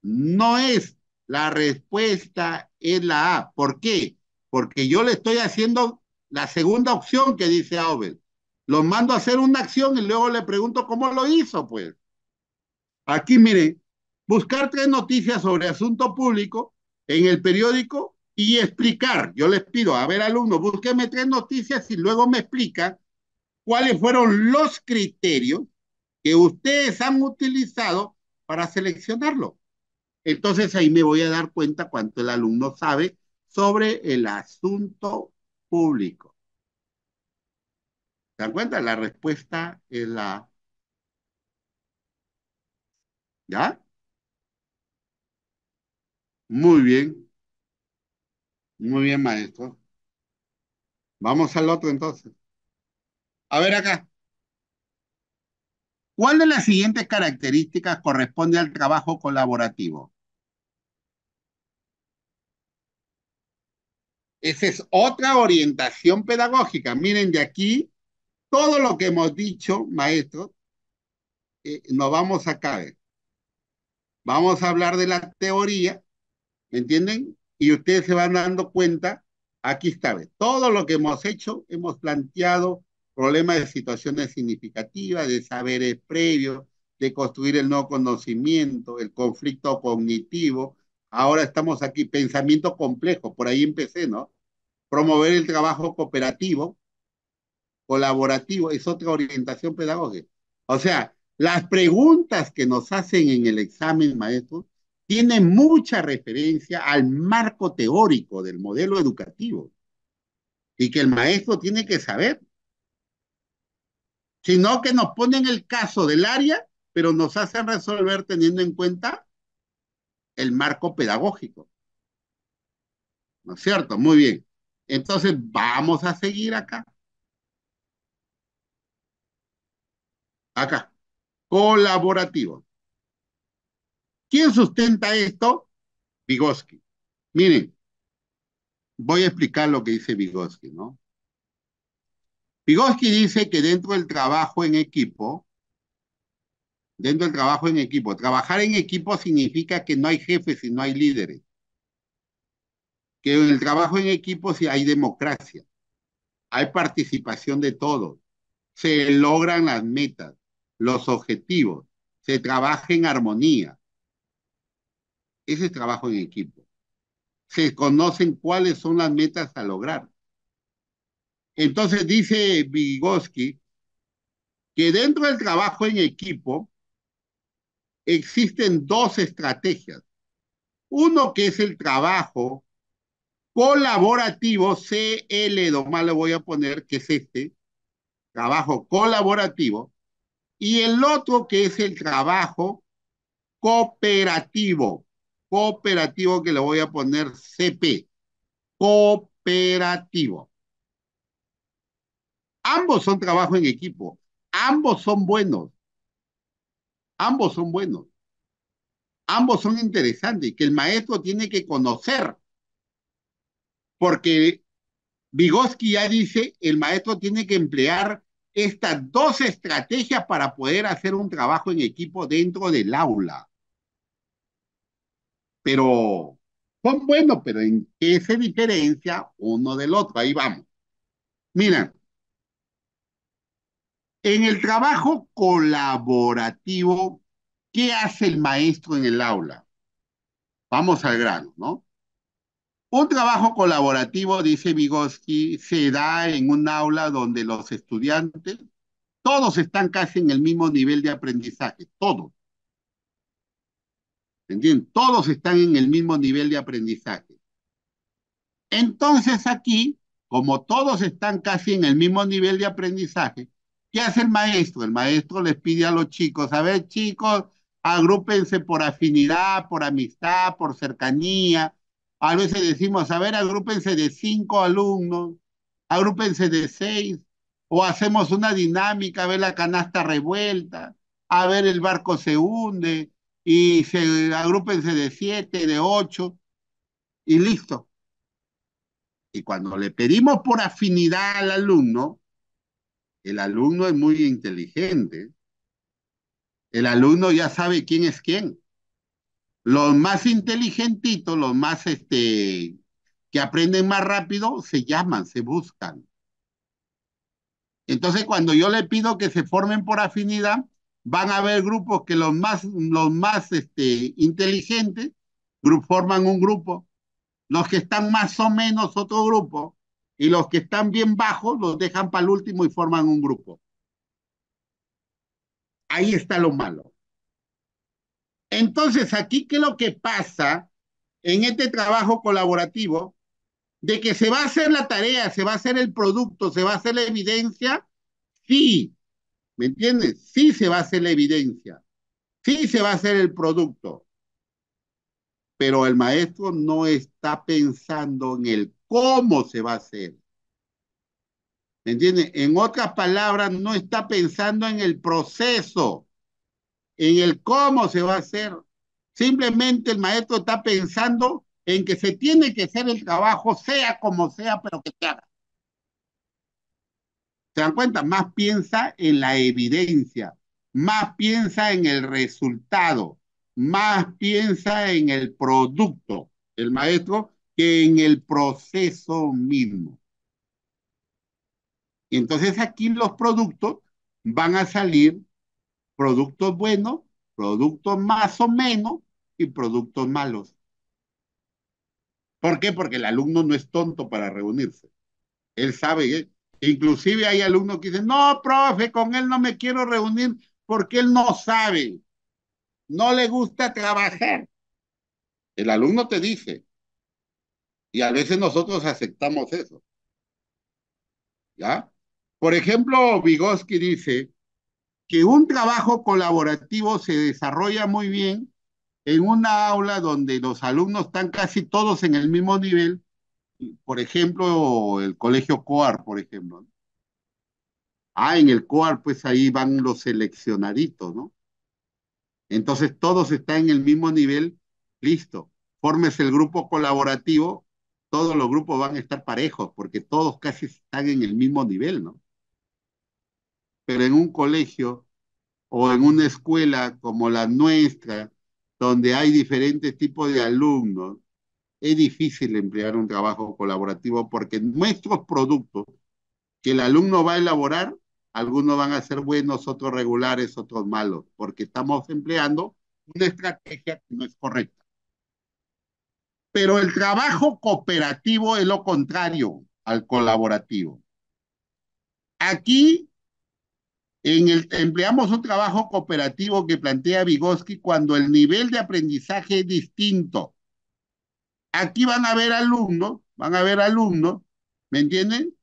no es. La respuesta es la A. ¿Por qué? Porque yo le estoy haciendo la segunda opción que dice Aubel. Lo mando a hacer una acción y luego le pregunto cómo lo hizo, pues. Aquí, mire, buscar tres noticias sobre asunto público en el periódico y explicar. Yo les pido, a ver alumnos, búsquenme tres noticias y luego me explica cuáles fueron los criterios que ustedes han utilizado para seleccionarlo. Entonces ahí me voy a dar cuenta cuánto el alumno sabe sobre el asunto público. ¿Se dan cuenta? La respuesta es la... ¿Ya? Muy bien. Muy bien, maestro. Vamos al otro entonces. A ver acá. ¿Cuál de las siguientes características corresponde al trabajo colaborativo? Esa es otra orientación pedagógica. Miren, de aquí, todo lo que hemos dicho, maestro eh, nos vamos a caer. Vamos a hablar de la teoría entienden? Y ustedes se van dando cuenta, aquí está, todo lo que hemos hecho, hemos planteado problemas de situaciones significativas, de saberes previos, de construir el nuevo conocimiento, el conflicto cognitivo. Ahora estamos aquí, pensamiento complejo, por ahí empecé, ¿no? Promover el trabajo cooperativo, colaborativo, es otra orientación pedagógica. O sea, las preguntas que nos hacen en el examen, maestro, tiene mucha referencia al marco teórico del modelo educativo y que el maestro tiene que saber, sino que nos ponen el caso del área, pero nos hacen resolver teniendo en cuenta el marco pedagógico. ¿No es cierto? Muy bien. Entonces, vamos a seguir acá. Acá. Colaborativo. ¿Quién sustenta esto? Vygotsky. Miren, voy a explicar lo que dice Vygotsky, ¿no? Vygotsky dice que dentro del trabajo en equipo, dentro del trabajo en equipo, trabajar en equipo significa que no hay jefes y no hay líderes. Que en el trabajo en equipo sí hay democracia, hay participación de todos, se logran las metas, los objetivos, se trabaja en armonía, es trabajo en equipo. Se conocen cuáles son las metas a lograr. Entonces dice Vygotsky que dentro del trabajo en equipo existen dos estrategias. Uno que es el trabajo colaborativo, CL, más lo voy a poner, que es este, trabajo colaborativo, y el otro que es el trabajo cooperativo cooperativo que le voy a poner CP. Cooperativo. Ambos son trabajo en equipo. Ambos son buenos. Ambos son buenos. Ambos son interesantes que el maestro tiene que conocer. Porque Vygotsky ya dice, el maestro tiene que emplear estas dos estrategias para poder hacer un trabajo en equipo dentro del aula. Pero son buenos, pero ¿en qué se diferencia uno del otro? Ahí vamos. Mira, en el trabajo colaborativo, ¿qué hace el maestro en el aula? Vamos al grano, ¿no? Un trabajo colaborativo, dice Vygotsky, se da en un aula donde los estudiantes, todos están casi en el mismo nivel de aprendizaje, todos. ¿Entienden? Todos están en el mismo nivel de aprendizaje. Entonces aquí, como todos están casi en el mismo nivel de aprendizaje, ¿qué hace el maestro? El maestro les pide a los chicos, a ver chicos, agrúpense por afinidad, por amistad, por cercanía. A veces decimos, a ver, agrúpense de cinco alumnos, agrúpense de seis, o hacemos una dinámica, a ver la canasta revuelta, a ver el barco se hunde, y se agrúpense de siete, de ocho, y listo. Y cuando le pedimos por afinidad al alumno, el alumno es muy inteligente. El alumno ya sabe quién es quién. Los más inteligentitos, los más este, que aprenden más rápido, se llaman, se buscan. Entonces, cuando yo le pido que se formen por afinidad, van a haber grupos que los más, los más este, inteligentes forman un grupo, los que están más o menos otro grupo, y los que están bien bajos los dejan para el último y forman un grupo. Ahí está lo malo. Entonces, aquí, ¿qué es lo que pasa en este trabajo colaborativo? De que se va a hacer la tarea, se va a hacer el producto, se va a hacer la evidencia, sí, ¿Me entiendes? Sí se va a hacer la evidencia, sí se va a hacer el producto, pero el maestro no está pensando en el cómo se va a hacer. ¿Me entiendes? En otras palabras, no está pensando en el proceso, en el cómo se va a hacer. Simplemente el maestro está pensando en que se tiene que hacer el trabajo, sea como sea, pero que se haga. ¿Se dan cuenta? Más piensa en la evidencia, más piensa en el resultado, más piensa en el producto, el maestro, que en el proceso mismo. Entonces aquí los productos van a salir productos buenos, productos más o menos y productos malos. ¿Por qué? Porque el alumno no es tonto para reunirse. Él sabe Inclusive hay alumnos que dicen, no, profe, con él no me quiero reunir porque él no sabe, no le gusta trabajar. El alumno te dice, y a veces nosotros aceptamos eso. ¿Ya? Por ejemplo, Vygotsky dice que un trabajo colaborativo se desarrolla muy bien en una aula donde los alumnos están casi todos en el mismo nivel por ejemplo, el colegio COAR, por ejemplo. Ah, en el COAR, pues ahí van los seleccionaditos, ¿no? Entonces todos están en el mismo nivel, listo. Formes el grupo colaborativo, todos los grupos van a estar parejos, porque todos casi están en el mismo nivel, ¿no? Pero en un colegio o en una escuela como la nuestra, donde hay diferentes tipos de alumnos, es difícil emplear un trabajo colaborativo porque nuestros productos que el alumno va a elaborar, algunos van a ser buenos, otros regulares, otros malos, porque estamos empleando una estrategia que no es correcta. Pero el trabajo cooperativo es lo contrario al colaborativo. Aquí en el, empleamos un trabajo cooperativo que plantea Vygotsky cuando el nivel de aprendizaje es distinto Aquí van a ver alumnos, van a ver alumnos, ¿me entienden?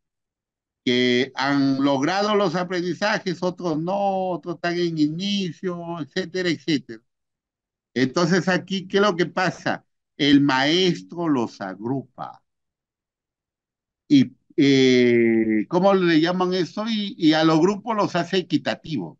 Que han logrado los aprendizajes, otros no, otros están en inicio, etcétera, etcétera. Entonces aquí, ¿qué es lo que pasa? El maestro los agrupa. Y eh, ¿cómo le llaman eso? Y, y a los grupos los hace equitativos.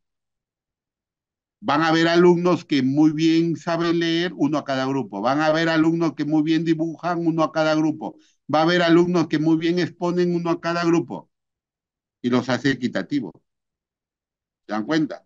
Van a haber alumnos que muy bien saben leer, uno a cada grupo. Van a haber alumnos que muy bien dibujan, uno a cada grupo. Va a haber alumnos que muy bien exponen, uno a cada grupo. Y los hace equitativos. ¿Se dan cuenta?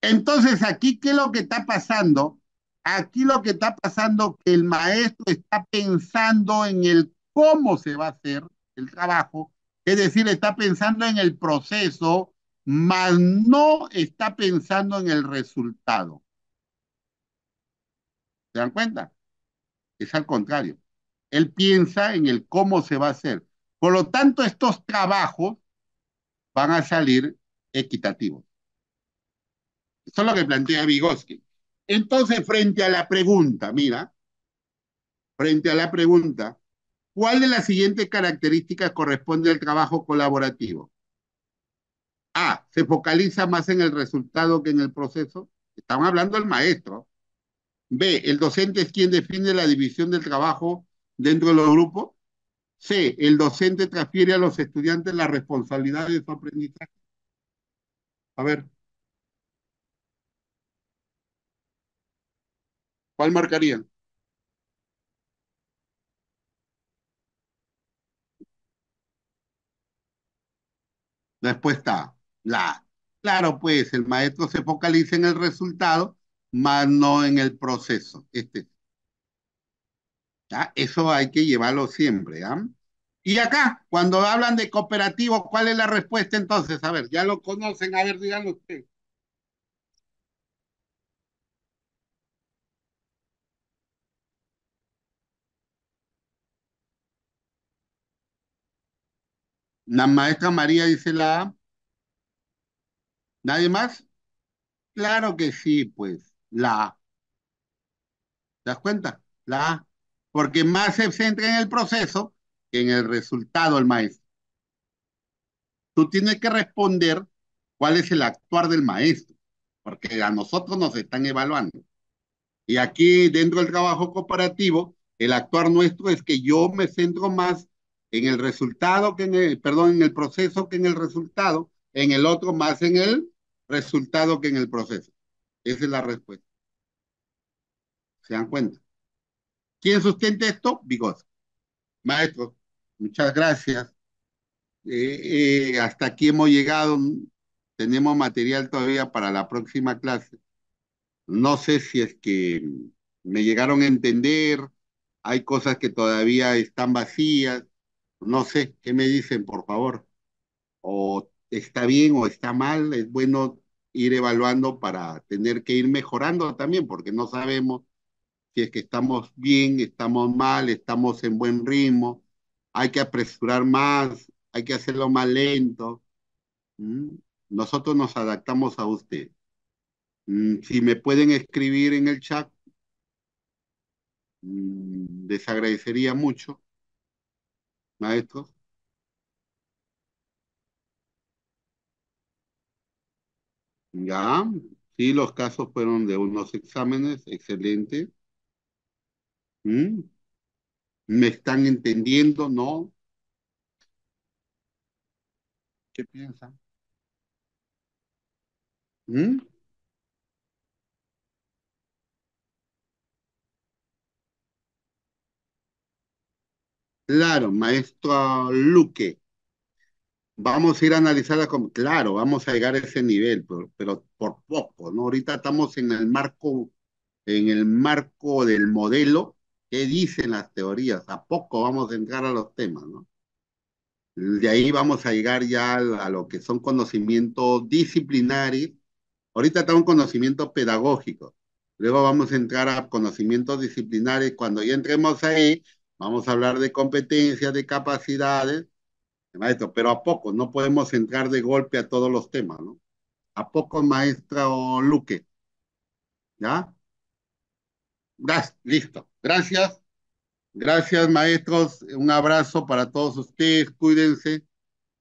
Entonces, aquí, ¿qué es lo que está pasando? Aquí lo que está pasando es que el maestro está pensando en el cómo se va a hacer el trabajo, es decir, está pensando en el proceso, mas no está pensando en el resultado. ¿Se dan cuenta? Es al contrario. Él piensa en el cómo se va a hacer. Por lo tanto, estos trabajos van a salir equitativos. Eso es lo que plantea Vygotsky. Entonces, frente a la pregunta, mira, frente a la pregunta, ¿cuál de las siguientes características corresponde al trabajo colaborativo? A, se focaliza más en el resultado que en el proceso. Estamos hablando del maestro. B, el docente es quien define la división del trabajo dentro de los grupos. C, el docente transfiere a los estudiantes la responsabilidad de su aprendizaje. A ver. ¿Cuál marcarían? Respuesta A. La. Claro, pues el maestro se focaliza en el resultado, más no en el proceso. Este. ¿Ya? Eso hay que llevarlo siempre. ¿ah? Y acá, cuando hablan de cooperativo ¿cuál es la respuesta entonces? A ver, ya lo conocen, a ver, díganlo ustedes. La maestra María dice la ¿Nadie más? Claro que sí, pues, la A. ¿Te das cuenta? La A. Porque más se centra en el proceso que en el resultado el maestro. Tú tienes que responder cuál es el actuar del maestro, porque a nosotros nos están evaluando. Y aquí dentro del trabajo cooperativo, el actuar nuestro es que yo me centro más en el resultado que en el, perdón, en el proceso que en el resultado, en el otro más en el resultado que en el proceso. Esa es la respuesta. ¿Se dan cuenta? ¿Quién sustenta esto? Vigoza. Maestro, muchas gracias. Eh, eh, hasta aquí hemos llegado. Tenemos material todavía para la próxima clase. No sé si es que me llegaron a entender. Hay cosas que todavía están vacías. No sé, ¿qué me dicen, por favor? O está bien o está mal, es bueno ir evaluando para tener que ir mejorando también, porque no sabemos si es que estamos bien, estamos mal, estamos en buen ritmo, hay que apresurar más, hay que hacerlo más lento. Mm, nosotros nos adaptamos a usted. Mm, si me pueden escribir en el chat, mm, les agradecería mucho, maestros. Ya, sí, los casos fueron de unos exámenes, excelente. ¿Mm? ¿Me están entendiendo? ¿No? ¿Qué piensan? ¿Mm? Claro, maestro Luque vamos a ir analizando claro, vamos a llegar a ese nivel, pero, por poco, ¿no? Ahorita estamos en el marco, en el marco del modelo, ¿qué dicen las teorías? A poco vamos a entrar a los temas, ¿no? De ahí vamos a llegar ya a lo que son conocimientos disciplinarios. Ahorita está un conocimiento pedagógico. Luego vamos a entrar a conocimientos disciplinarios. Cuando ya entremos ahí, vamos a hablar de competencias, de capacidades, este maestro, pero a poco, no podemos entrar de golpe a todos los temas, ¿no? A poco, maestro Luque. ¿Ya? Gracias, listo. Gracias. Gracias, maestros. Un abrazo para todos ustedes. Cuídense.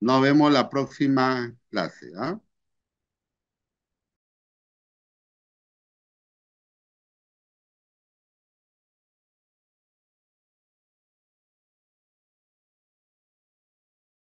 Nos vemos la próxima clase. ¿ah?